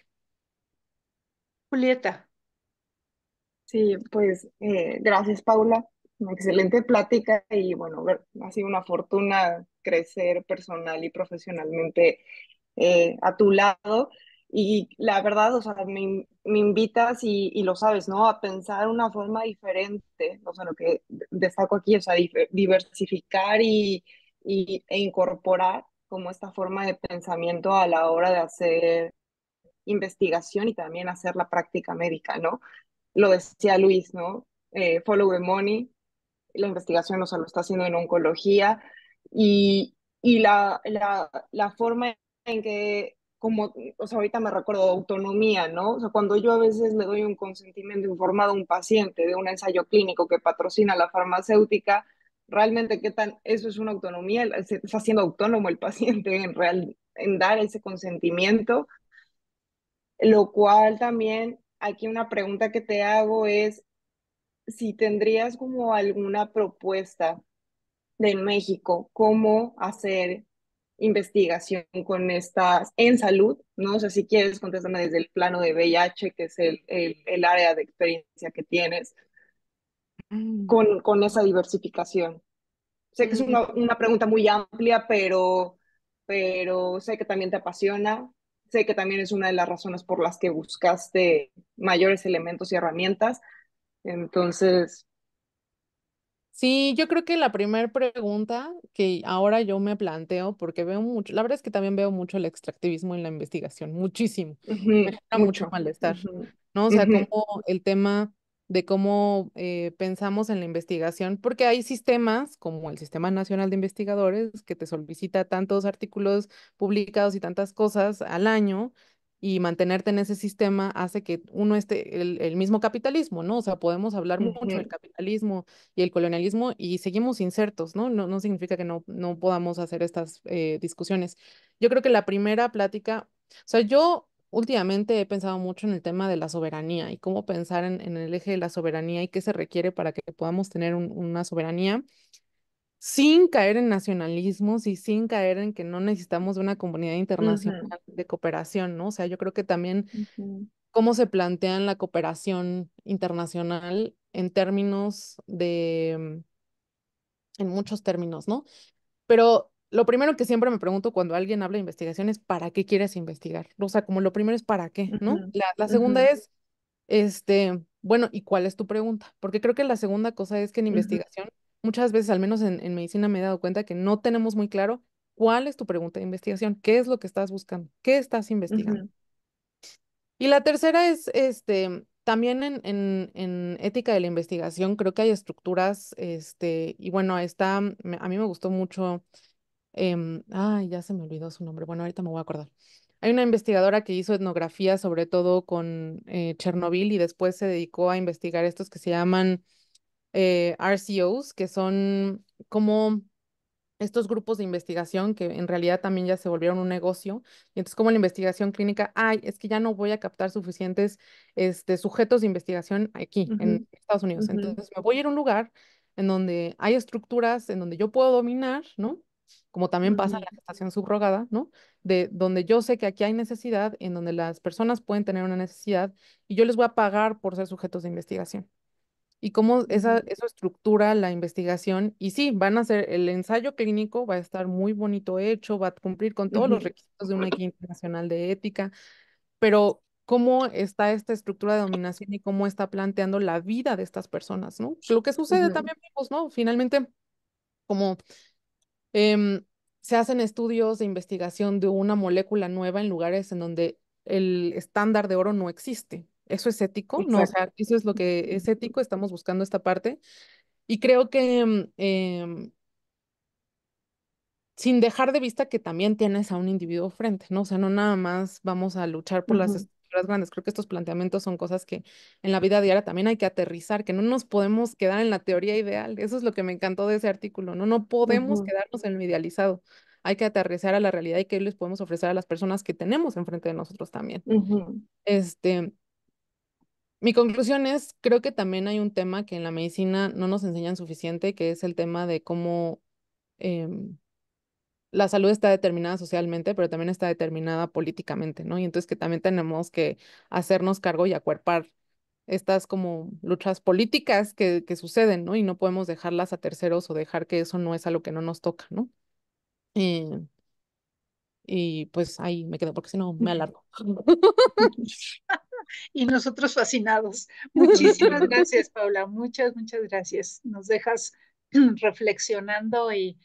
Julieta. Sí, pues eh, gracias Paula, una excelente plática y bueno, ha sido una fortuna crecer personal y profesionalmente eh, a tu lado. Y la verdad, o sea, me, me invitas y, y, lo sabes, ¿no? A pensar una forma diferente, o sea, lo que destaco aquí, o sea, diversificar y, y, e incorporar como esta forma de pensamiento a la hora de hacer investigación y también hacer la práctica médica, ¿no? Lo decía Luis, ¿no? Eh, follow the money, la investigación, o sea, lo está haciendo en oncología y, y la, la, la forma en que, como, o sea, ahorita me recuerdo autonomía, ¿no? O sea, cuando yo a veces le doy un consentimiento informado a un paciente de un ensayo clínico que patrocina la farmacéutica, realmente qué tan, eso es una autonomía, está siendo autónomo el paciente en, real, en dar ese consentimiento, lo cual también aquí una pregunta que te hago es si tendrías como alguna propuesta de México, cómo hacer investigación con estas en salud, ¿no? sé si quieres, contestarme desde el plano de VIH, que es el, área de experiencia que tienes, mm. con, esa diversificación. Sé que es mm. una, pregunta muy amplia, pero, pero sé que también te apasiona, sé que también es una de las razones por las que buscaste mayores elementos y herramientas. Entonces, Sí, yo creo que la primera pregunta que ahora yo me planteo, porque veo mucho, la verdad es que también veo mucho el extractivismo en la investigación, muchísimo, me genera mucho, malestar, ¿no? O sea, como el tema de cómo eh, pensamos en la investigación, porque hay sistemas como el Sistema Nacional de Investigadores que te solicita tantos artículos publicados y tantas cosas al año, y mantenerte en ese sistema hace que uno esté el, mismo capitalismo, ¿no? O sea, podemos hablar mucho del capitalismo y el colonialismo y seguimos insertos, ¿no? No, no significa que no, no podamos hacer estas eh, discusiones. Yo creo que la primera plática, o sea, yo últimamente he pensado mucho en el tema de la soberanía y cómo pensar en, el eje de la soberanía y qué se requiere para que podamos tener una soberanía sin caer en nacionalismos y sin caer en que no necesitamos una comunidad internacional de cooperación, ¿no? O sea, yo creo que también cómo se plantea la cooperación internacional en términos de, mm, en muchos términos, ¿no? Pero lo primero que siempre me pregunto cuando alguien habla de investigación es, ¿para qué quieres investigar? O sea, como lo primero es, ¿para qué? ¿No? la, la, segunda es, este, bueno, ¿y cuál es tu pregunta? Porque creo que la segunda cosa es que en investigación muchas veces, al menos en, medicina, me he dado cuenta que no tenemos muy claro cuál es tu pregunta de investigación, qué es lo que estás buscando, qué estás investigando. Y la tercera es, este, también en, en, ética de la investigación, creo que hay estructuras, este, y bueno, a mí me gustó mucho, em, ay, ya se me olvidó su nombre, bueno, ahorita me voy a acordar. Hay una investigadora que hizo etnografía sobre todo con eh, Chernobyl y después se dedicó a investigar estos que se llaman eh, RCOs, que son como estos grupos de investigación que en realidad también ya se volvieron un negocio. Y entonces como la investigación clínica, ay, es que ya no voy a captar suficientes este, sujetos de investigación aquí en Estados Unidos. Entonces me voy a ir a un lugar en donde hay estructuras, en donde yo puedo dominar, ¿no? Como también pasa en la gestación subrogada, ¿no? De donde yo sé que aquí hay necesidad, en donde las personas pueden tener una necesidad y yo les voy a pagar por ser sujetos de investigación y cómo esa, eso estructura la investigación. Y sí, van a hacer el ensayo clínico, va a estar muy bonito hecho, va a cumplir con todos los requisitos de una guía internacional de ética, pero cómo está esta estructura de dominación y cómo está planteando la vida de estas personas, ¿no? Lo que sucede también pues, ¿no? Finalmente, como em, se hacen estudios de investigación de una molécula nueva en lugares en donde el estándar de oro no existe, eso es ético, ¿no? O sea, eso es lo que es ético, estamos buscando esta parte. Y creo que mm, em, sin dejar de vista que también tienes a un individuo frente, ¿no? O sea, no nada más vamos a luchar por las estructuras grandes. Creo que estos planteamientos son cosas que en la vida diaria también hay que aterrizar, que no nos podemos quedar en la teoría ideal. Eso es lo que me encantó de ese artículo, ¿no? No podemos quedarnos en lo idealizado. Hay que aterrizar a la realidad y qué les podemos ofrecer a las personas que tenemos enfrente de nosotros también. Este, mi conclusión es, creo que también hay un tema que en la medicina no nos enseñan suficiente, que es el tema de cómo em, la salud está determinada socialmente, pero también está determinada políticamente, ¿no? Y entonces que también tenemos que hacernos cargo y acuerpar estas como luchas políticas que, suceden, ¿no? Y no podemos dejarlas a terceros o dejar que eso no es algo que no nos toca, ¿no? y pues ahí me quedo, porque si no me alargo. [laughs] y nosotros fascinados. [laughs] Muchísimas gracias, Paula. Muchas, muchas gracias. Nos dejas [clears throat] reflexionando y,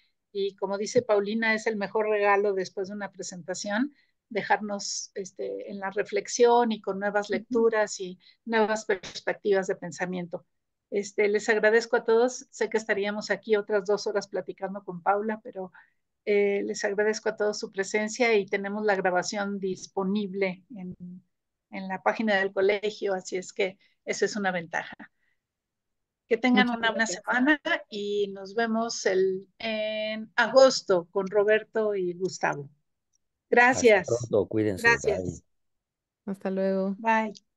como dice Paulina, es el mejor regalo después de una presentación, dejarnos este, en la reflexión y con nuevas lecturas y nuevas perspectivas de pensamiento. Este, les agradezco a todos. Sé que estaríamos aquí otras dos horas platicando con Paula, pero eh, les agradezco a todos su presencia y tenemos la grabación disponible en, en la página del colegio, así es que eso es una ventaja. Que tengan una buena semana y nos vemos el, en agosto con Roberto y Gustavo. Gracias. Gracias. Hasta luego. Bye.